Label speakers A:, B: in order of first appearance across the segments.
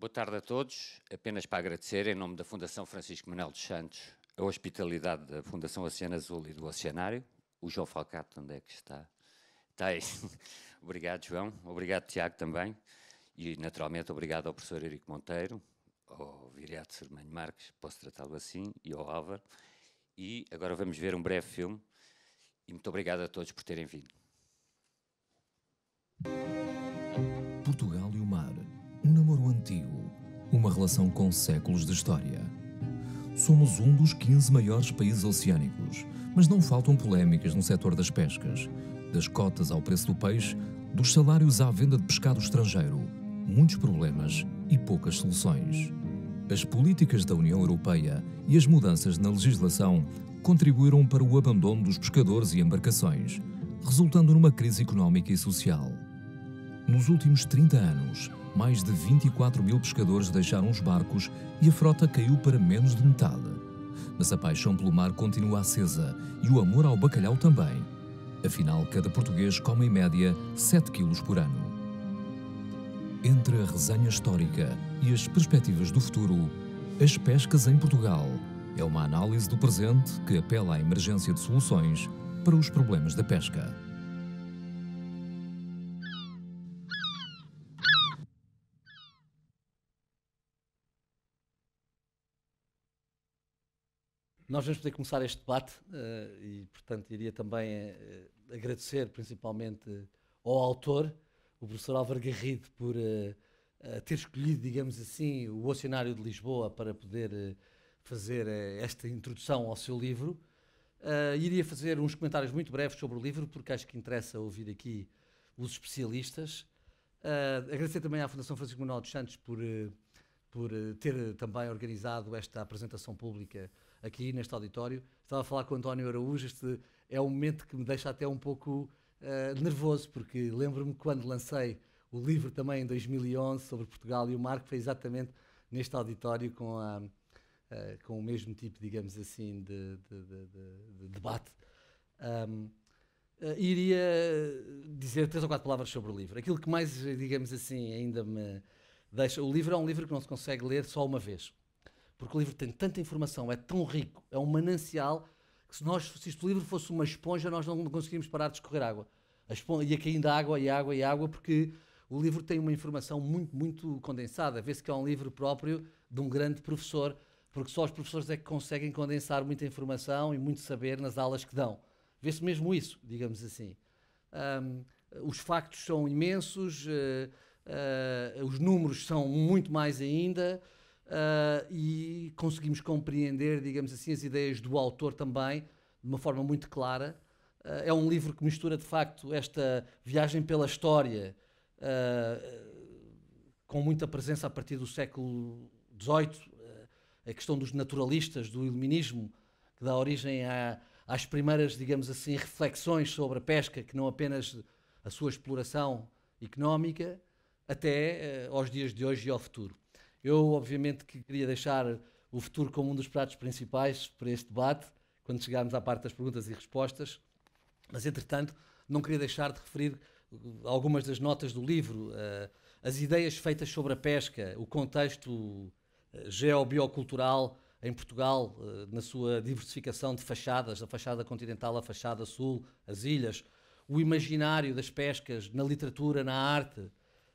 A: Boa tarde a todos. Apenas para agradecer, em nome da Fundação
B: Francisco Manuel dos Santos, a hospitalidade da Fundação Oceano Azul e do Oceanário. O João Falcato, onde é que está? Está aí. obrigado, João. Obrigado, Tiago, também. E, naturalmente, obrigado ao professor Eurico Monteiro, ao Viriato Sermanho Marques, posso tratá-lo assim, e ao Álvaro. E agora vamos ver um breve filme. E muito obrigado a todos por terem vindo
A: namoro antigo, uma relação com séculos de história. Somos um dos 15 maiores países oceânicos, mas não faltam polémicas no setor das pescas, das cotas ao preço do peixe, dos salários à venda de pescado estrangeiro. Muitos problemas e poucas soluções. As políticas da União Europeia e as mudanças na legislação contribuíram para o abandono dos pescadores e embarcações, resultando numa crise económica e social. Nos últimos 30 anos, mais de 24 mil pescadores deixaram os barcos e a frota caiu para menos de metade. Mas a paixão pelo mar continua acesa e o amor ao bacalhau também. Afinal, cada português come em média 7 quilos por ano. Entre a resenha histórica e as perspectivas do futuro, as pescas em Portugal é uma análise do presente que apela à emergência de soluções para os problemas da pesca.
C: Nós vamos poder começar este debate uh, e, portanto, iria também uh, agradecer principalmente uh, ao autor, o professor Álvaro Garrido, por eh, ter escolhido, digamos assim, o Oceanário de Lisboa para poder fazer esta introdução ao seu livro. iria fazer uns comentários muito breves sobre o livro, porque acho que interessa ouvir aqui os especialistas. agradecer também à Fundação Francisco Manuel dos Santos por, por ter também organizado esta apresentação pública aqui neste auditório. Estava a falar com o António Araújo, este é um momento que me deixa até um pouco uh, nervoso, porque lembro-me quando lancei o livro também em 2011 sobre Portugal e o Marco foi exatamente neste auditório com, a, uh, com o mesmo tipo, digamos assim, de, de, de, de debate. Um, Uh, eh, iria dizer três ou quatro palavras sobre o livro. Aquilo que mais, digamos assim, ainda me deixa. O livro é um livro que não se consegue ler só uma vez. Porque o livro tem tanta informação, é tão rico, é um manancial, que se, nós, se este livro fosse uma esponja, nós não conseguíamos parar de escorrer água. A esponja, ia caindo água e água e água, porque o livro tem uma informação muito, muito condensada. Vê-se que é um livro próprio de um grande professor, porque só os professores é que conseguem condensar muita informação e muito saber nas aulas que dão. Vê-se mesmo isso, digamos assim. Um, os factos são imensos, uh, uh, os números são muito mais ainda uh, e conseguimos compreender, digamos assim, as ideias do autor também de uma forma muito clara. Uh, é um livro que mistura de facto esta viagem pela história uh, com muita presença a partir do século XVIII, a questão dos naturalistas, do iluminismo, que dá origem a, às primeiras, digamos assim, reflexões sobre a pesca, que não apenas a sua exploração económica, até aos dias de hoje e ao futuro. Eu, obviamente, que queria deixar o futuro como um dos pratos principais para este debate, quando chegarmos à parte das perguntas e respostas, mas, entretanto, não queria deixar de referir uh, algumas das notas do livro, uh, as ideias feitas sobre a pesca, o contexto uh, geobiocultural em Portugal, na sua diversificação de fachadas, da fachada continental à fachada sul, as ilhas, o imaginário das pescas na literatura, na arte,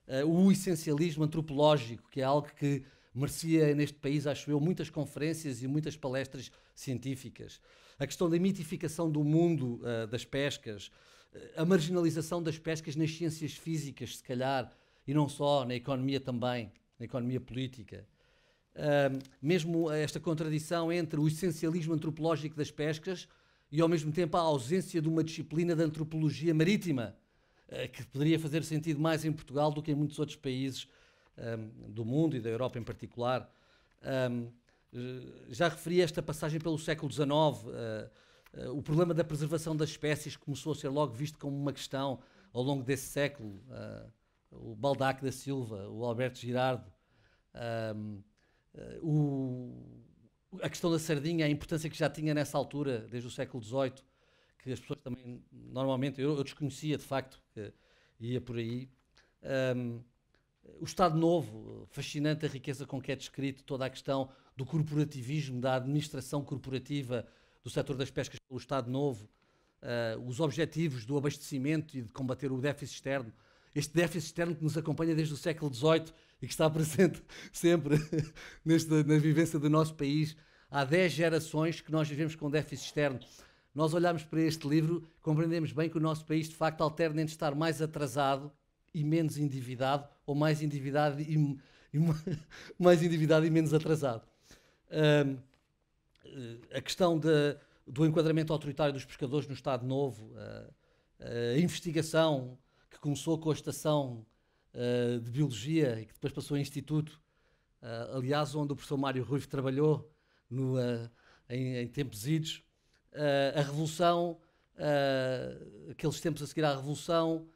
C: uh, o essencialismo antropológico, que é algo que merecia neste país, acho eu, muitas conferências e muitas palestras científicas. A questão da mitificação do mundo uh, das pescas, eh, a marginalização das pescas nas ciências físicas, se calhar, e não só, na economia também, na economia política. Uh, mesmo esta contradição entre o essencialismo antropológico das pescas e, ao mesmo tempo, a ausência de uma disciplina de antropologia marítima, eh, que poderia fazer sentido mais em Portugal do que em muitos outros países um, ehm, do mundo e da Europa em particular. Um, ehm, eh, já referi esta passagem pelo século XIX. Uh, uh, o problema da preservação das espécies começou a ser logo visto como uma questão ao longo desse século. Uh, o Baldac da Silva, o Alberto Girardo, ehm, o, a questão da sardinha, a importância que já tinha nessa altura, desde o século XVIII que as pessoas também, normalmente, eu, eu desconhecia de facto que ia por aí. Um, o Estado Novo, fascinante a riqueza com que é descrito, toda a questão do corporativismo, da administração corporativa do setor das pescas pelo Estado Novo, uh, os objetivos do abastecimento e de combater o déficit externo, este déficit externo que nos acompanha desde o século XVIII e que está presente sempre nesta, na vivência do nosso país. Há 10 gerações que nós vivemos com déficit externo nós olhamos para este livro, compreendemos bem que o nosso país de facto alterna entre estar mais atrasado e menos endividado, ou mais endividado e, e mais endividado e menos atrasado. Um, eh, a questão de, do enquadramento autoritário dos pescadores no Estado Novo, a, a investigação que começou com a estação eh, de Biologia e que depois passou a Instituto, eh, aliás, onde o professor Mário Ruivo trabalhou no, em, em tempos idos, uh, a Revolução, uh, aqueles tempos a seguir à Revolução,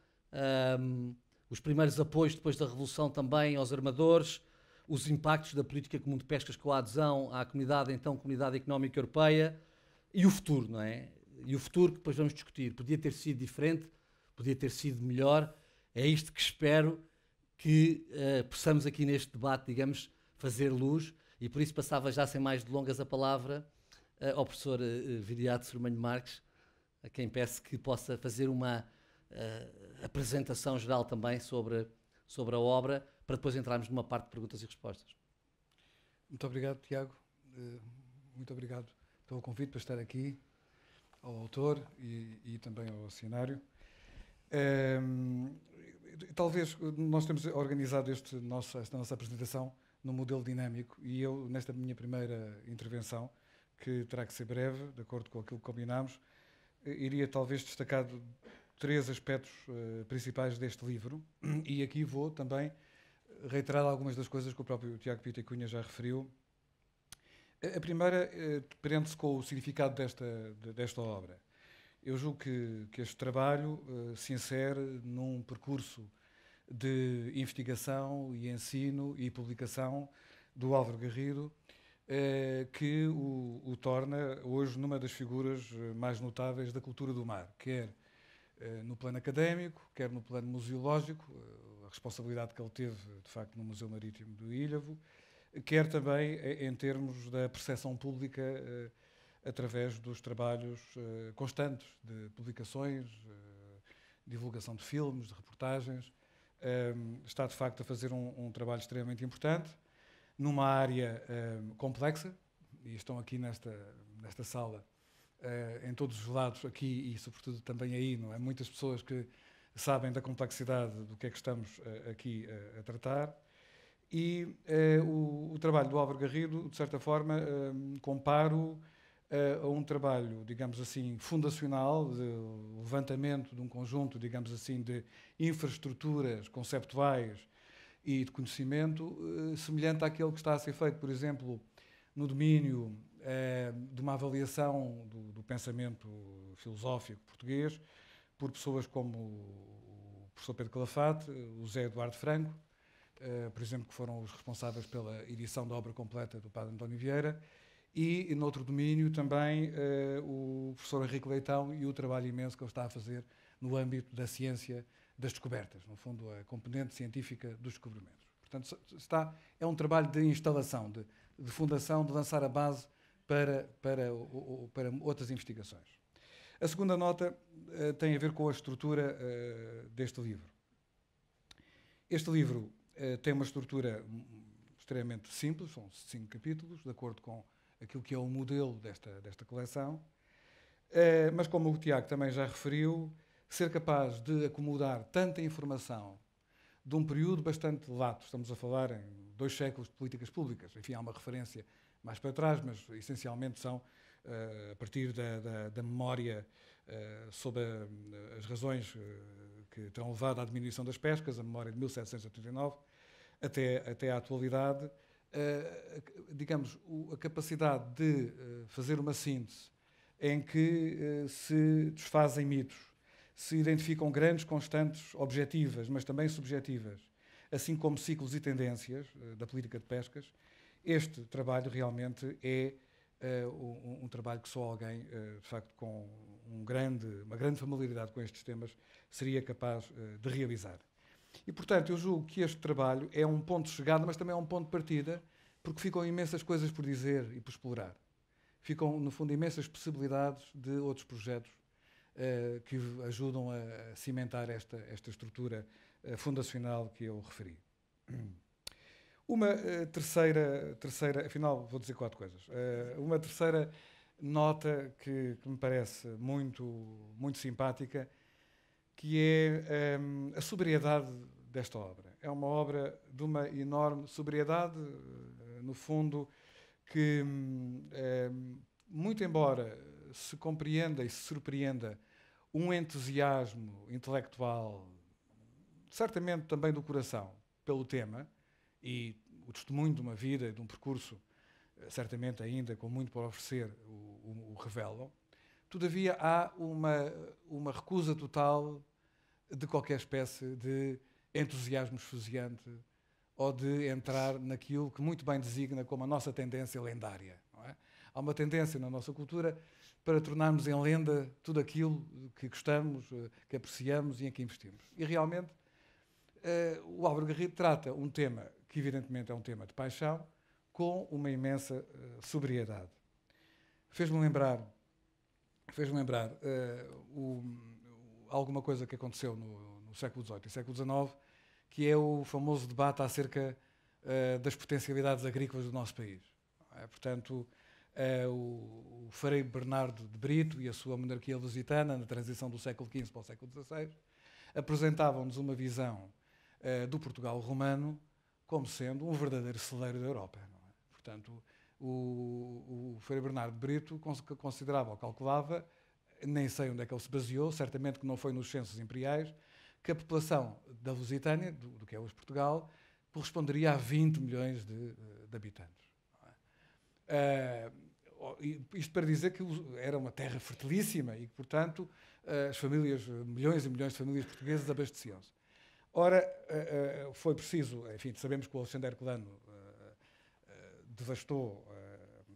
C: um, eh, os primeiros apoios depois da Revolução também aos armadores, os impactos da política comum de pescas com a adesão à comunidade, então Comunidade Económica Europeia, e o futuro, não é? E o futuro que depois vamos discutir. Podia ter sido diferente, podia ter sido melhor. É isto que espero que uh, possamos aqui neste debate, digamos, fazer luz. E por isso passava já sem mais delongas a palavra eh, ao professor eh, eh, Viriato Sormanho Marques, a quem peço que possa fazer uma uh, apresentação geral também sobre, sobre a obra, para depois entrarmos numa parte de perguntas e respostas.
D: Muito obrigado, Tiago. muito obrigado pelo convite para estar aqui, ao autor e, e também ao cenário. Um, talvez nós temos organizado este nossa esta nossa apresentação num modelo dinâmico e eu, nesta minha primeira intervenção, que terá que ser breve, de acordo com aquilo que combinámos, eh, iria talvez destacar três aspectos uh, principais deste livro e aqui vou também reiterar algumas das coisas que o próprio Tiago Pita Cunha já referiu. A primeira uh, prende-se com o significado desta, desta obra. Eu julgo que, que este trabalho uh, se insere num percurso de investigação e ensino e publicação do Álvaro Garrido, eh, que o, o, torna hoje numa das figuras eh, mais notáveis da cultura do mar, quer eh, no plano académico, quer no plano museológico, a responsabilidade que ele teve, de facto, no Museu Marítimo do Ilhavo, quer também em termos da percepção pública através dos trabalhos constantes de publicações, divulgação de filmes, de reportagens. Ehm, está, de facto, a fazer um, um trabalho extremamente importante numa área uh, complexa, e estão aqui nesta, nesta sala, uh, em todos os lados, aqui e sobretudo também aí, não é? Muitas pessoas que sabem da complexidade do que é que estamos uh, aqui a tratar. E o, o, trabalho do Álvaro Garrido, de certa forma, comparo a um trabalho, digamos assim, fundacional, de levantamento de um conjunto, digamos assim, de infraestruturas conceptuais e de conhecimento eh, semelhante àquele que está a ser feito, por exemplo, no domínio eh, de uma avaliação do, do pensamento filosófico português por pessoas como o professor Pedro Calafate, o José Eduardo Franco, eh, por exemplo, que foram os responsáveis pela edição da obra completa do padre António Vieira, e, noutro domínio, também o professor Henrique Leitão e o trabalho imenso que ele está a fazer no âmbito da ciência das descobertas, no fundo, a componente científica dos descobrimentos. Portanto, está, é um trabalho de instalação, de, de fundação, de lançar a base para, para, para outras investigações. A segunda nota uh, tem a ver com a estrutura uh, deste livro. Este livro uh, tem uma estrutura hum, extremamente simples, são cinco capítulos, de acordo com aquilo que é o modelo desta, desta coleção. mas, como o Tiago também já referiu, ser capaz de acomodar tanta informação de um período bastante lato, estamos a falar em dois séculos de políticas públicas, enfim, há uma referência mais para trás, mas essencialmente são uh, a partir da, da, da memória uh, sobre a, eh, as razões que terão levado à diminuição das pescas, a memória de 1789, até, até à atualidade, uh, digamos, o, a capacidade de fazer uma síntese em que se desfazem mitos, se identificam grandes constantes objetivas, mas também subjetivas, assim como ciclos e tendências eh, da política de pescas, este trabalho realmente é Uh, um, um, trabalho que só alguém, uh, de facto, com um grande, uma grande familiaridade com estes temas, seria capaz uh, de realizar. E, portanto, eu julgo que este trabalho é um ponto de chegada, mas também é um ponto de partida, porque ficam imensas coisas por dizer e por explorar. Ficam, no fundo, imensas possibilidades de outros projetos eh, que ajudam a cimentar esta, esta estrutura eh, fundacional que eu referi. Uma eh, terceira, terceira, afinal vou dizer quatro coisas. uma terceira nota que, que, me parece muito, muito simpática, que é ehm, a sobriedade desta obra. É uma obra de uma enorme sobriedade, no fundo, que, hum, ehm, muito embora se compreenda e se surpreenda um entusiasmo intelectual, certamente também do coração, pelo tema e o testemunho de uma vida, e de um percurso, eh, certamente ainda com muito para oferecer, o, o, o revelam. Todavia, há uma, uma recusa total de qualquer espécie de entusiasmo esfuziante ou de entrar naquilo que muito bem designa como a nossa tendência lendária. Não é? há uma tendência na nossa cultura para tornarmos em lenda tudo aquilo que gostamos, eh, que apreciamos e em que investimos. E realmente eh, o Álvaro Garrido trata um tema que evidentemente é um tema de paixão, com uma imensa eh, sobriedade. Fez-me lembrar, fez lembrar o, alguma coisa que aconteceu no, no século XVIII e século XIX, que é o famoso debate acerca das potencialidades agrícolas do nosso país. É, portanto, é o, Frei Bernardo de Brito e a sua monarquia lusitana, na transição do século XV para o século XVI, apresentavam-nos uma visão é, do Portugal romano como sendo um verdadeiro celeiro da Europa. É? Portanto, o, o, Frei Bernardo de Brito considerava ou calculava, nem sei onde é que ele se baseou, certamente que não foi nos censos imperiais, que a população da Lusitânia, do, do que é hoje Portugal, corresponderia a 20 milhões de, de habitantes. Uh, isto para dizer que era uma terra fertilíssima e que, portanto, eh, as famílias, milhões e milhões de famílias portuguesas abasteciam-se. Ora, eh, eh, foi preciso, enfim, sabemos que o Alexandre Herculano devastou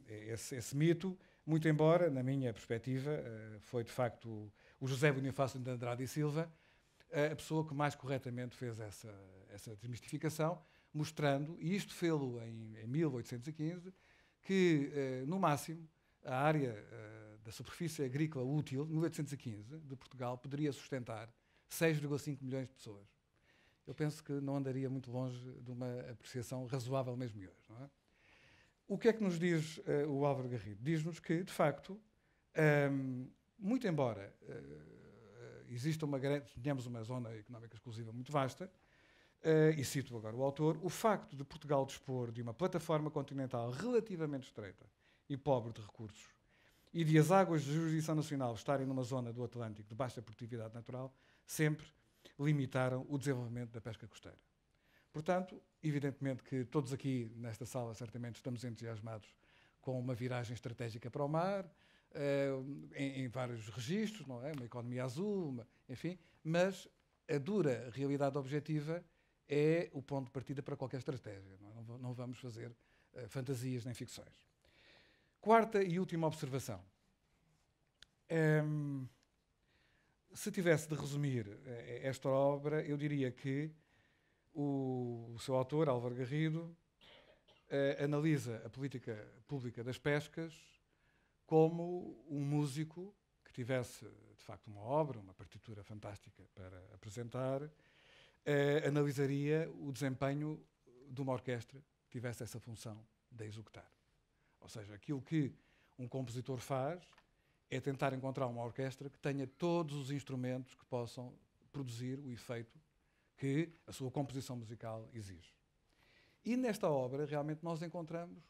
D: esse, esse, mito, muito embora, na minha perspectiva, foi de facto o José Bonifácio de Andrade e Silva a pessoa que mais corretamente fez essa, essa desmistificação, mostrando, e isto fê-lo em, em 1815, que, eh, no máximo, a área eh, da superfície agrícola útil, 1815, de Portugal, poderia sustentar 6,5 milhões de pessoas. Eu penso que não andaria muito longe de uma apreciação razoável mesmo hoje. Não é? O que é que nos diz eh, o Álvaro Garrido? Diz-nos que, de facto, ehm, muito embora exista uma grande, tenhamos uma zona económica exclusiva muito vasta, Uh, e cito agora o autor, o facto de Portugal dispor de uma plataforma continental relativamente estreita e pobre de recursos e de as águas de jurisdição nacional estarem numa zona do Atlântico de baixa produtividade natural, sempre limitaram o desenvolvimento da pesca costeira. Portanto, evidentemente que todos aqui nesta sala certamente estamos entusiasmados com uma viragem estratégica para o mar, uh, em, em, vários registros, não é? Uma economia azul, uma, enfim, mas a dura realidade objetiva é o ponto de partida para qualquer estratégia. Não, é? não vamos fazer uh, fantasias nem ficções. Quarta e última observação. Um, ehm, se tivesse de resumir eh, esta obra, eu diria que o, o seu autor, Álvaro Garrido, uh, analisa a política pública das pescas como um músico que tivesse, de facto, uma obra, uma partitura fantástica para apresentar, eh, analisaria o desempenho de uma orquestra que tivesse essa função de executar. Ou seja, aquilo que um compositor faz é tentar encontrar uma orquestra que tenha todos os instrumentos que possam produzir o efeito que a sua composição musical exige. E nesta obra, realmente, nós encontramos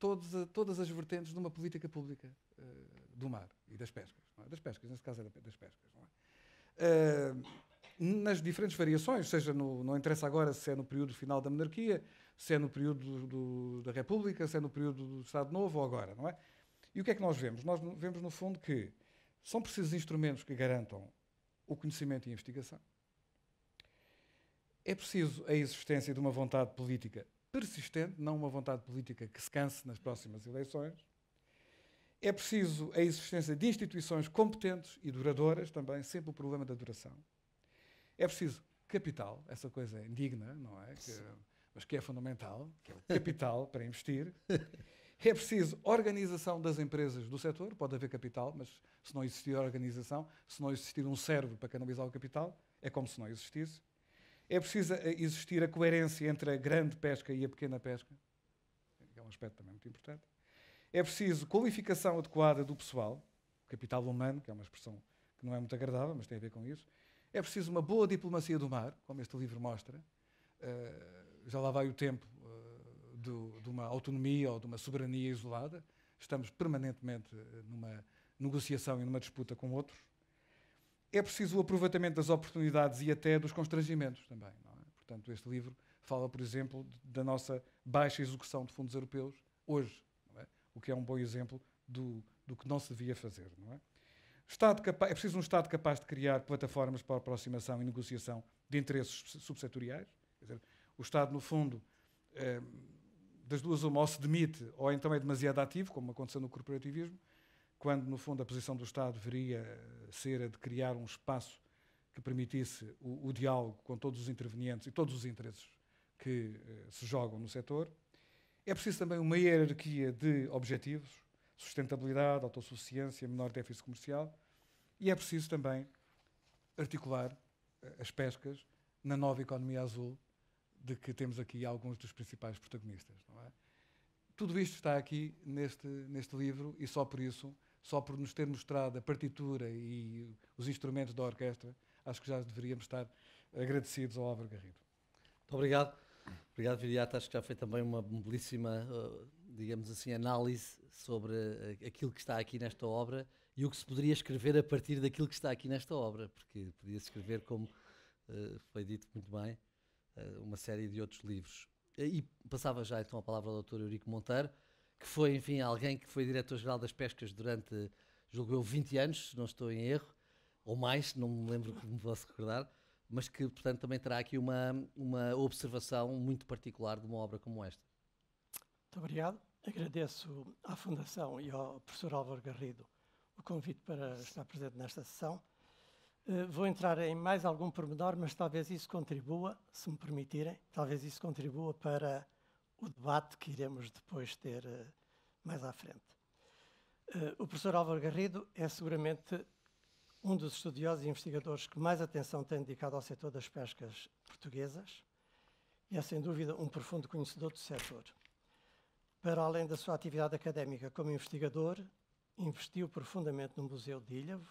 D: todos, eh, todas as vertentes de uma política pública uh, do mar e das pescas. É? Das pescas, neste caso era das pescas. Uh, nas diferentes variações, seja no, não interessa agora se é no período final da monarquia, se é no período do, da República, se é no período do Estado Novo ou agora, não é? E o que é que nós vemos? Nós vemos, no fundo, que são precisos instrumentos que garantam o conhecimento e a investigação. É preciso a existência de uma vontade política persistente, não uma vontade política que se canse nas próximas eleições. É preciso a existência de instituições competentes e duradouras também, sempre o problema da duração. É preciso capital, essa coisa é indigna, não é? Que, mas que é fundamental, que é o capital para investir. É preciso organização das empresas do setor, pode haver capital, mas se não existir organização, se não existir um cérebro para canalizar o capital, é como se não existisse. É preciso eh, existir a coerência entre a grande pesca e a pequena pesca, que é um aspecto também muito importante. É preciso qualificação adequada do pessoal, capital humano, que é uma expressão que não é muito agradável, mas tem a ver com isso. É preciso uma boa diplomacia do mar, como este livro mostra. Uh, já lá vai o tempo uh, do, de uma autonomia ou de uma soberania isolada. Estamos permanentemente eh, numa negociação e numa disputa com outros. É preciso o aproveitamento das oportunidades e até dos constrangimentos também. É? Portanto, este livro fala, por exemplo, da nossa baixa execução de fundos europeus hoje, é? o que é um bom exemplo do, do que não se devia fazer. Não é? Estado capaz, é preciso um Estado capaz de criar plataformas para aproximação e negociação de interesses subsetoriais. Dizer, o Estado, no fundo, eh, das duas uma, ou se demite, ou então é demasiado ativo, como aconteceu no corporativismo, quando, no fundo, a posição do Estado deveria ser a de criar um espaço que permitisse o, o diálogo com todos os intervenientes e todos os interesses que eh, se jogam no setor. É preciso também uma hierarquia de objetivos sustentabilidade, autossuficiência, menor déficit comercial. E é preciso também articular eh, as pescas na nova economia azul, de que temos aqui alguns dos principais protagonistas. É? Tudo isto está aqui neste, neste livro e só por isso, só por nos ter mostrado a partitura e os instrumentos da orquestra, acho que já deveríamos estar agradecidos ao Álvaro Garrido.
C: Muito obrigado. Obrigado, Viriato. Acho que já foi também uma belíssima. Uh digamos assim, análise sobre eh, aquilo que está aqui nesta obra e o que se poderia escrever a partir daquilo que está aqui nesta obra, porque podia-se escrever, como eh, foi dito muito bem, eh, uma série de outros livros. E passava já então a palavra ao Dr. Eurico Monteiro, que foi, enfim, alguém que foi diretor-geral das pescas durante, julgo eu, 20 anos, se não estou em erro, ou mais, não me lembro como posso recordar mas que, portanto, também terá aqui uma, uma observação muito particular de uma obra como esta.
E: Muito obrigado. Agradeço à Fundação e ao professor Álvaro Garrido o convite para estar presente nesta sessão. Eh, vou entrar em mais algum pormenor, mas talvez isso contribua, se me permitirem, talvez isso contribua para o debate que iremos depois ter eh, mais à frente. Eh, o professor Álvaro Garrido é seguramente um dos estudiosos e investigadores que mais atenção tem dedicado ao setor das pescas portuguesas e é, sem dúvida, um profundo conhecedor do setor. Para além da sua atividade académica como investigador, investiu profundamente no Museu de Ilhavo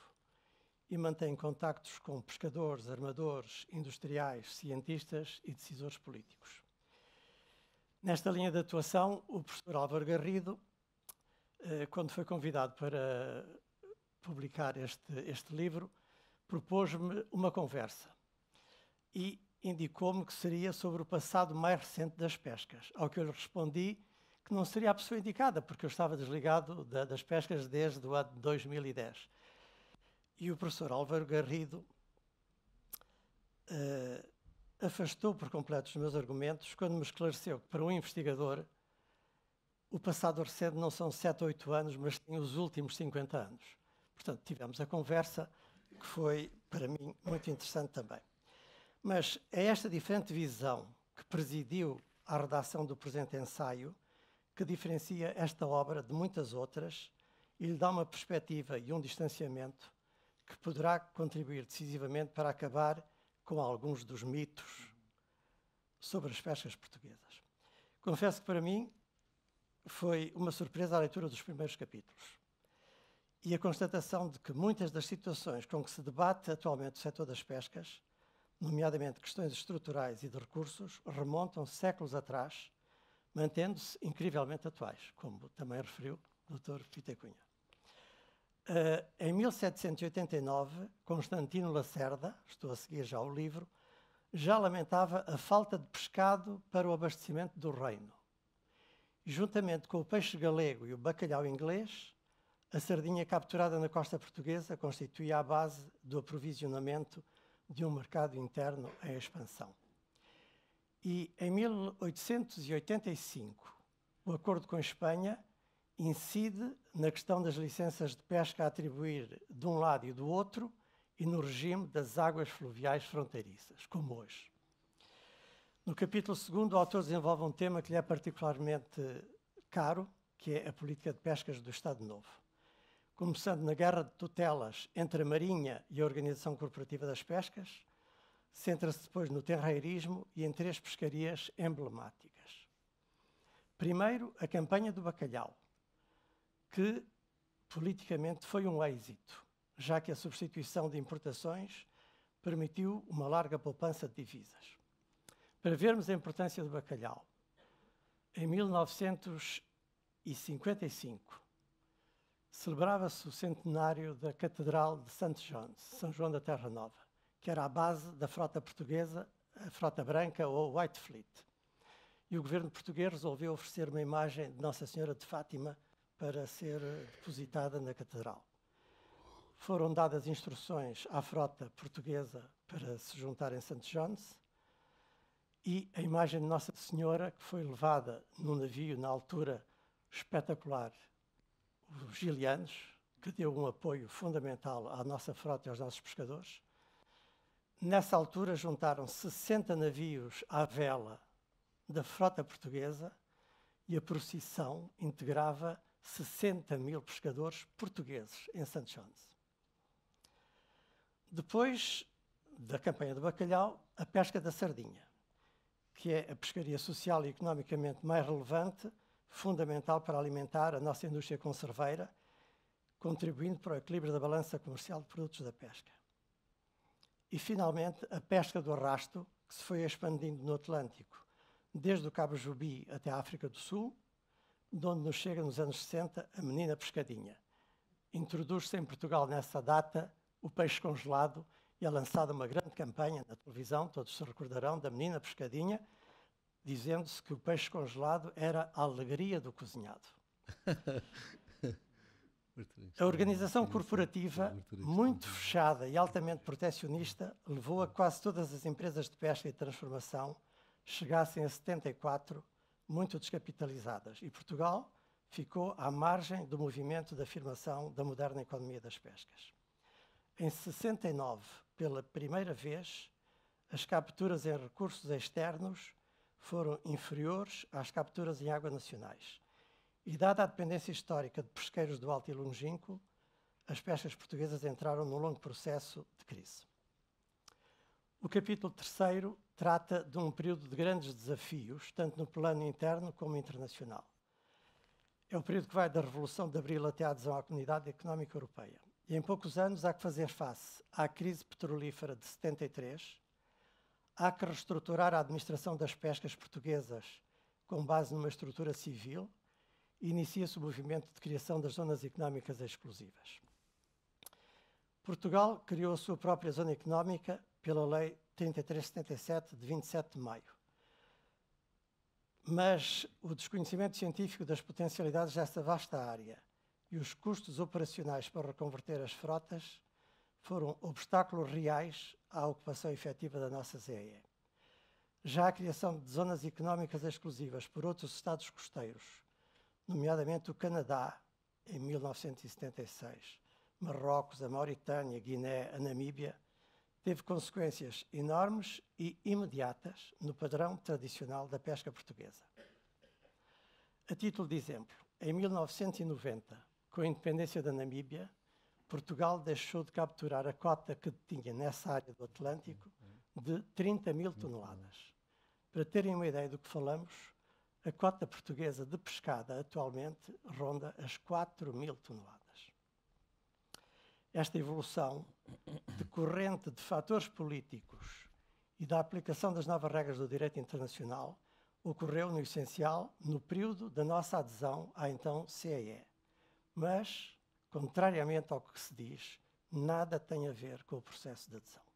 E: e mantém contactos com pescadores, armadores, industriais, cientistas e decisores políticos. Nesta linha de atuação, o professor Álvaro Garrido, eh, quando foi convidado para publicar este, este livro, propôs-me uma conversa e indicou-me que seria sobre o passado mais recente das pescas, ao que eu lhe respondi que não seria a pessoa indicada, porque eu estava desligado da, das pescas desde o ano 2010. E o professor Álvaro Garrido uh, afastou por completo os meus argumentos quando me esclareceu que, para um investigador, o passado recente não são 7 ou 8 anos, mas sim os últimos 50 anos. Portanto, tivemos a conversa, que foi, para mim, muito interessante também. Mas é esta diferente visão que presidiu a redação do presente ensaio que diferencia esta obra de muitas outras e lhe dá uma perspectiva e um distanciamento que poderá contribuir decisivamente para acabar com alguns dos mitos sobre as pescas portuguesas. Confesso que para mim foi uma surpresa a leitura dos primeiros capítulos e a constatação de que muitas das situações com que se debate atualmente o setor das pescas, nomeadamente questões estruturais e de recursos, remontam séculos atrás mantendo-se incrivelmente atuais, como também referiu o Dr. Fita Cunha. Uh, em 1789, Constantino Lacerda, estou a seguir já o livro, já lamentava a falta de pescado para o abastecimento do reino. juntamente com o peixe galego e o bacalhau inglês, a sardinha capturada na costa portuguesa constituía a base do aprovisionamento de um mercado interno em expansão. E em 1885, o acordo com a Espanha incide na questão das licenças de pesca a atribuir de um lado e do outro e no regime das águas fluviais fronteiriças, como hoje. No capítulo 2, o autor desenvolve um tema que lhe é particularmente caro, que é a política de pescas do Estado Novo. Começando na guerra de tutelas entre a Marinha e a Organização Corporativa das Pescas, centra-se depois no terreirismo e em três pescarias emblemáticas. Primeiro, a campanha do bacalhau, que politicamente foi um êxito, já que a substituição de importações permitiu uma larga poupança de divisas. Para vermos a importância do bacalhau, em 1955 celebrava-se o centenário da Catedral de St. John's, São João da Terra Nova que era a base da frota portuguesa, a Frota Branca ou White Fleet. E o governo português resolveu oferecer uma imagem de Nossa Senhora de Fátima para ser eh, depositada na Catedral. Foram dadas instruções à frota portuguesa para se juntar em St. John's e a imagem de Nossa Senhora, que foi levada num navio na altura espetacular, os Gilianos, que deu um apoio fundamental à nossa frota e aos nossos pescadores, Nessa altura juntaram 60 navios à vela da frota portuguesa e a procissão integrava 60 mil pescadores portugueses em Santos Jones. Depois da campanha do bacalhau, a pesca da sardinha, que é a pescaria social e economicamente mais relevante, fundamental para alimentar a nossa indústria conserveira, contribuindo para o equilíbrio da balança comercial de produtos da pesca e, finalmente, a pesca do arrasto, que se foi expandindo no Atlântico, desde o Cabo Jubi até a África do Sul, de onde nos chega nos anos 60 a menina pescadinha. Introduz-se em Portugal nessa data o peixe congelado e é lançada uma grande campanha na televisão, todos se recordarão, da menina pescadinha, dizendo-se que o peixe congelado era a alegria do cozinhado. A organização corporativa, muito fechada e altamente protecionista, levou a quase todas as empresas de pesca e transformação chegassem a 74, muito descapitalizadas, e Portugal ficou à margem do movimento de afirmação da moderna economia das pescas. Em 69, pela primeira vez, as capturas em recursos externos foram inferiores às capturas em águas nacionais e dada a dependência histórica de pesqueiros do Alto e Longínquo, as pescas portuguesas entraram num longo processo de crise. O capítulo 3 trata de um período de grandes desafios, tanto no plano interno como internacional. É o período que vai da Revolução de Abril até à adesão à Comunidade Económica Europeia. E em poucos anos há que fazer face à crise petrolífera de 73, há que reestruturar a administração das pescas portuguesas com base numa estrutura civil inicia-se o movimento de criação das zonas económicas exclusivas. Portugal criou a sua própria zona económica pela Lei 3377, de 27 de maio. Mas o desconhecimento científico das potencialidades desta vasta área e os custos operacionais para reconverter as frotas foram obstáculos reais à ocupação efetiva da nossa ZEE. Já a criação de zonas económicas exclusivas por outros estados costeiros nomeadamente o Canadá, em 1976, Marrocos, a Mauritânia, Guiné, a Namíbia, teve consequências enormes e imediatas no padrão tradicional da pesca portuguesa. A título de exemplo, em 1990, com a independência da Namíbia, Portugal deixou de capturar a cota que tinha nessa área do Atlântico de 30 mil toneladas. Para terem uma ideia do que falamos, a cota portuguesa de pescada atualmente ronda as 4 mil toneladas. Esta evolução, decorrente de fatores políticos e da aplicação das novas regras do direito internacional, ocorreu, no essencial, no período da nossa adesão à então CEE. Mas, contrariamente ao que se diz, nada tem a ver com o processo de adesão.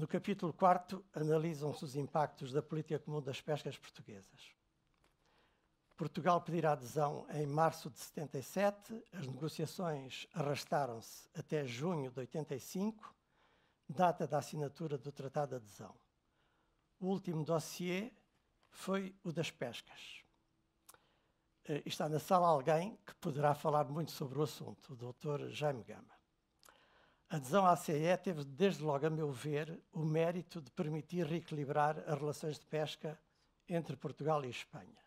E: No capítulo 4, analisam-se os impactos da política comum das pescas portuguesas. Portugal pedirá adesão em março de 77, as negociações arrastaram-se até junho de 85, data da assinatura do Tratado de Adesão. O último dossiê foi o das pescas. Eh, está na sala alguém que poderá falar muito sobre o assunto, o Dr. Jaime Gama. A adesão à CE teve, desde logo, a meu ver, o mérito de permitir reequilibrar as relações de pesca entre Portugal e Espanha.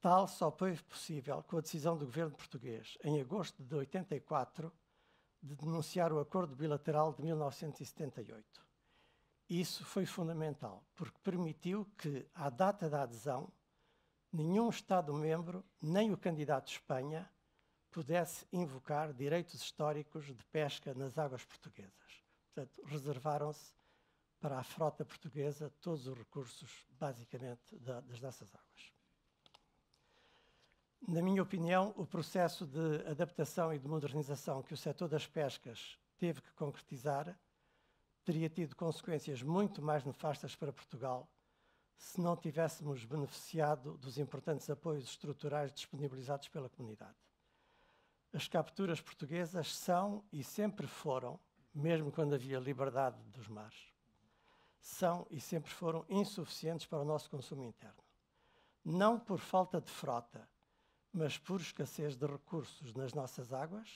E: Tal só foi possível com a decisão do governo português, em agosto de 84, de denunciar o acordo bilateral de 1978. Isso foi fundamental, porque permitiu que, à data da adesão, nenhum Estado-membro, nem o candidato de Espanha, pudesse invocar direitos históricos de pesca nas águas portuguesas. Portanto, reservaram-se para a frota portuguesa todos os recursos, basicamente, das nossas águas. Na minha opinião, o processo de adaptação e de modernização que o setor das pescas teve que concretizar teria tido consequências muito mais nefastas para Portugal se não tivéssemos beneficiado dos importantes apoios estruturais disponibilizados pela comunidade. As capturas portuguesas são e sempre foram, mesmo quando havia liberdade dos mares, são e sempre foram insuficientes para o nosso consumo interno. Não por falta de frota, mas por escassez de recursos nas nossas águas,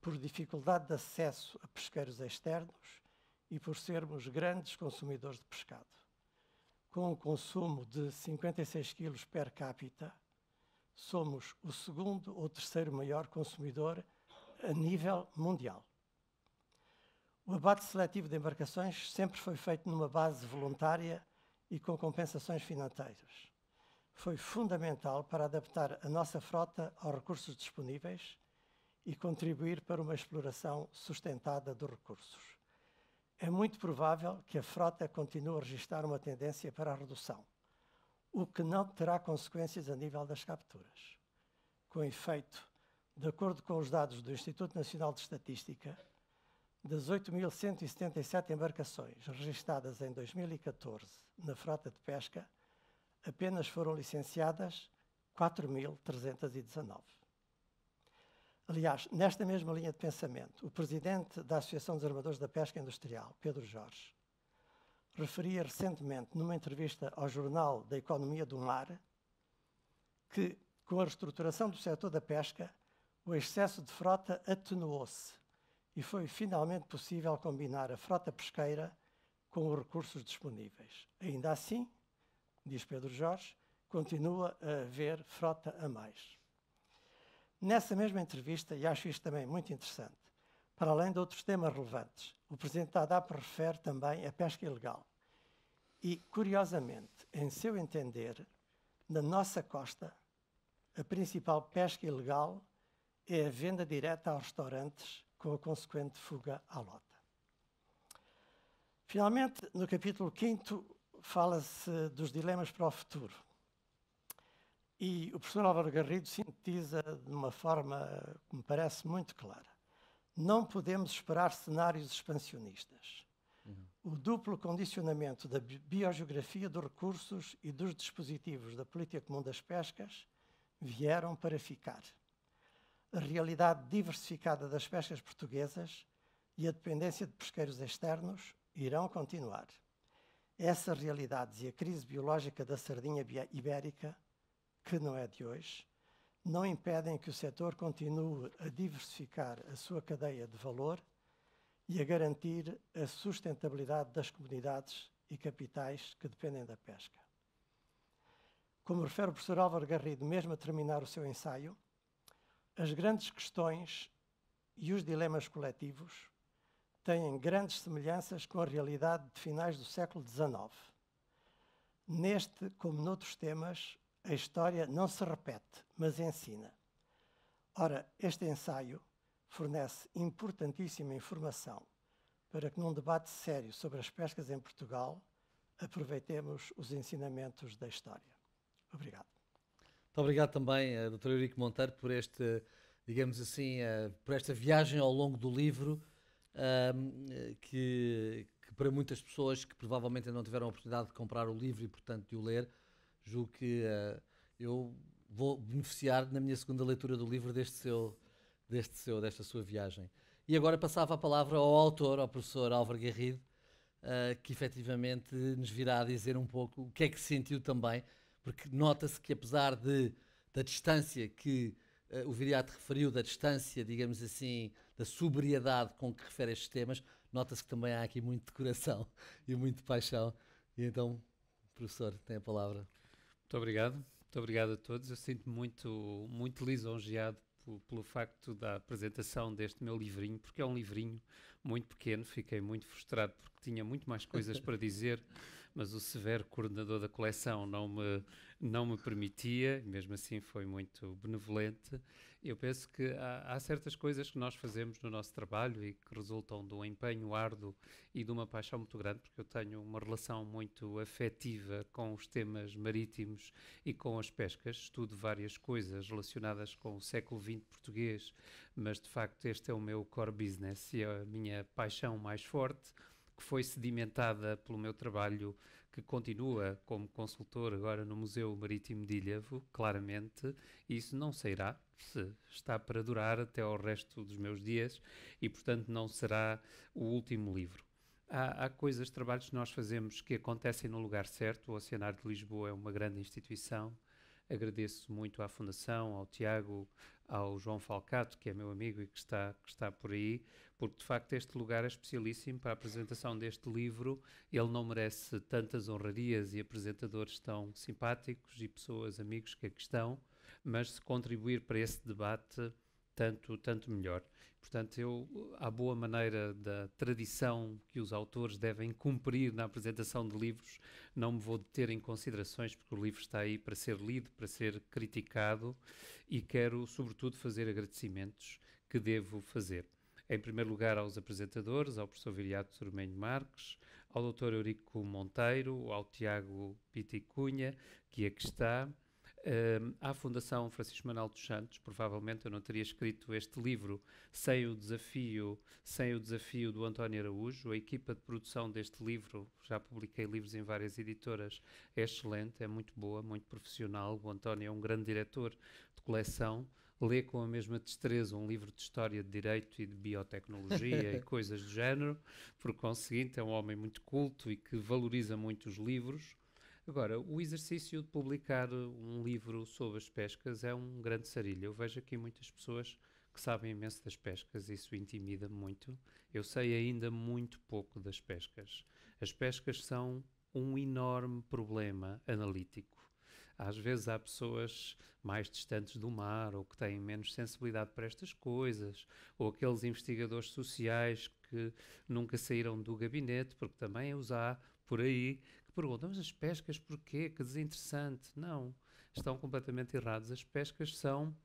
E: por dificuldade de acesso a pesqueiros externos e por sermos grandes consumidores de pescado. Com um consumo de 56 quilos per capita, somos o segundo ou terceiro maior consumidor a nível mundial. O abate seletivo de embarcações sempre foi feito numa base voluntária e com compensações financeiras. Foi fundamental para adaptar a nossa frota aos recursos disponíveis e contribuir para uma exploração sustentada dos recursos. É muito provável que a frota continue a registrar uma tendência para a redução o que não terá consequências a nível das capturas. Com efeito, de acordo com os dados do Instituto Nacional de Estatística, das 8.177 embarcações registadas em 2014 na frota de pesca, apenas foram licenciadas 4.319. Aliás, nesta mesma linha de pensamento, o presidente da Associação dos Armadores da Pesca Industrial, Pedro Jorge, referia recentemente, numa entrevista ao Jornal da Economia do Mar, que, com a reestruturação do setor da pesca, o excesso de frota atenuou-se e foi finalmente possível combinar a frota pesqueira com os recursos disponíveis. Ainda assim, diz Pedro Jorge, continua a haver frota a mais. Nessa mesma entrevista, e acho isto também muito interessante, para além de outros temas relevantes, o Presidente da ADAP refere também à pesca ilegal. E, curiosamente, em seu entender, na nossa costa, a principal pesca ilegal é a venda direta aos restaurantes, com a consequente fuga à lota. Finalmente, no capítulo 5, fala-se dos dilemas para o futuro. E o professor Álvaro Garrido sintetiza de uma forma que me parece muito clara. Não podemos esperar cenários expansionistas. Uhum. O duplo condicionamento da biogeografia dos recursos e dos dispositivos da política comum das pescas vieram para ficar. A realidade diversificada das pescas portuguesas e a dependência de pesqueiros externos irão continuar. Essas realidades e a crise biológica da sardinha ibérica, que não é de hoje, não impedem que o setor continue a diversificar a sua cadeia de valor e a garantir a sustentabilidade das comunidades e capitais que dependem da pesca. Como refere o professor Álvaro Garrido, mesmo a terminar o seu ensaio, as grandes questões e os dilemas coletivos têm grandes semelhanças com a realidade de finais do século XIX. Neste, como noutros temas, a história não se repete, mas ensina. Ora, este ensaio fornece importantíssima informação para que, num debate sério sobre as pescas em Portugal, aproveitemos os ensinamentos da história. Obrigado.
C: Muito obrigado também, eh, Dr. Eurico Monteiro, por este, digamos assim, eh, por esta viagem ao longo do livro. Ehm, eh, que, que, para muitas pessoas que provavelmente ainda não tiveram a oportunidade de comprar o livro e, portanto, de o ler, julgo que uh, eu vou beneficiar na minha segunda leitura do livro deste seu, deste seu, desta sua viagem. E agora passava a palavra ao autor, ao professor Álvaro Garrido, uh, que efetivamente nos virá a dizer um pouco o que é que sentiu também, porque nota-se que apesar de, da distância que uh, o Viriato referiu, da distância, digamos assim, da sobriedade com que refere estes temas, nota-se que também há aqui muito de coração e muito de paixão. E então, professor, tem a palavra. Muito obrigado, muito obrigado a todos. Eu sinto-me muito, muito lisonjeado
B: pelo facto da apresentação deste meu livrinho, porque é um livrinho muito pequeno, fiquei muito frustrado porque tinha muito mais coisas para dizer mas o severo coordenador da coleção não me, não me permitia, mesmo assim foi muito benevolente. Eu penso que há, há certas coisas que nós fazemos no nosso trabalho e que resultam de um empenho árduo e de uma paixão muito grande, porque eu tenho uma relação muito afetiva com os temas marítimos e com as pescas. Estudo várias coisas relacionadas com o século XX português, mas de facto este é o meu core business e é a minha paixão mais forte que foi sedimentada pelo meu trabalho, que continua como consultor agora no Museu Marítimo de Ilhavo, claramente, isso não sairá, se está para durar até ao resto dos meus dias e, portanto, não será o último livro. Há, há, coisas, trabalhos que nós fazemos que acontecem no lugar certo. O Oceanário de Lisboa é uma grande instituição, Agradeço muito à Fundação, ao Tiago, ao João Falcato, que é meu amigo e que está, que está por aí, porque de facto este lugar é especialíssimo para a apresentação deste livro. Ele não merece tantas honrarias e apresentadores tão simpáticos e pessoas, amigos que aqui estão, mas se contribuir para esse debate tanto, tanto melhor. Portanto, eu, à boa maneira da tradição que os autores devem cumprir na apresentação de livros, não me vou deter em considerações, porque o livro está aí para ser lido, para ser criticado e quero, sobretudo, fazer agradecimentos que devo fazer. Em primeiro lugar, aos apresentadores, ao professor Viriato Turmenho Marques, ao doutor Eurico Monteiro, ao Tiago Piticunha, que aqui está, à Fundação Francisco Manuel dos Santos, provavelmente eu não teria escrito este livro sem o desafio, sem o desafio do António Araújo. A equipa de produção deste livro, já publiquei livros em várias editoras, é excelente, é muito boa, muito profissional. O António é um grande diretor de coleção, lê com a mesma destreza um livro de história de direito e de biotecnologia e coisas do género. Por conseguinte, é um homem muito culto e que valoriza muito os livros Agora, o exercício de publicar uh, um livro sobre as pescas é um grande sarilho. Eu vejo aqui muitas pessoas que sabem imenso das pescas, isso intimida muito. Eu sei ainda muito pouco das pescas. As pescas são um enorme problema analítico. Às vezes há pessoas mais distantes do mar ou que têm menos sensibilidade para estas coisas, ou aqueles investigadores sociais que nunca saíram do gabinete, porque também os há por aí perguntam, mas as pescas porquê? Que desinteressante. Não, estão completamente errados. As pescas são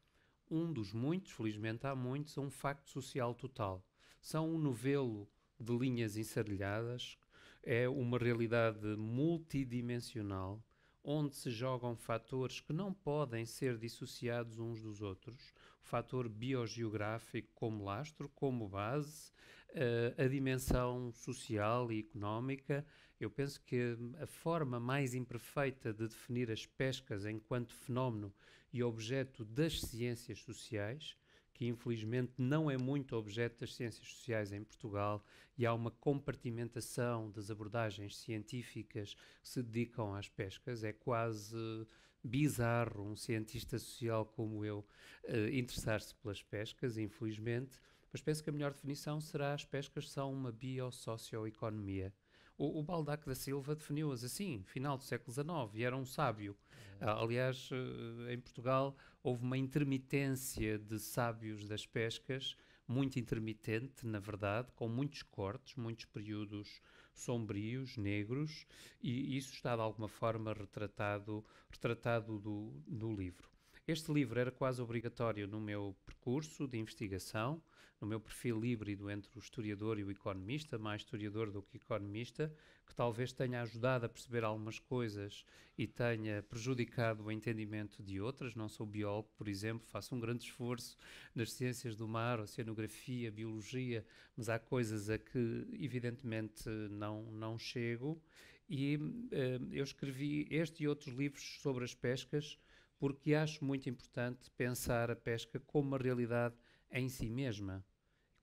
B: um dos muitos, felizmente há muitos, um facto social total. São um novelo de linhas ensardilhadas, é uma realidade multidimensional onde se jogam fatores que não podem ser dissociados uns dos outros, o fator biogeográfico como lastro, como base, eh, a dimensão social e económica, eu penso que a forma mais imperfeita de definir as pescas enquanto fenómeno e objeto das ciências sociais, que infelizmente não é muito objeto das ciências sociais em Portugal, e há uma compartimentação das abordagens científicas que se dedicam às pescas. É quase bizarro um cientista social como eu eh, interessar-se pelas pescas, infelizmente. Mas penso que a melhor definição será as pescas são uma bio-socio-economia. O, o Baldac da Silva definiu-as assim, final do século XIX, e era um sábio. Uhum. Ah, aliás, eh, em Portugal houve uma intermitência de sábios das pescas, muito intermitente, na verdade, com muitos cortes, muitos períodos sombrios, negros, e isso está de alguma forma retratado, retratado do, do livro. Este livro era quase obrigatório no meu percurso de investigação no meu perfil híbrido entre o historiador e o economista, mais historiador do que economista, que talvez tenha ajudado a perceber algumas coisas e tenha prejudicado o entendimento de outras. Não sou biólogo, por exemplo, faço um grande esforço nas ciências do mar, oceanografia, biologia, mas há coisas a que evidentemente não, não chego. E uh, eu escrevi este e outros livros sobre as pescas porque acho muito importante pensar a pesca como uma realidade em si mesma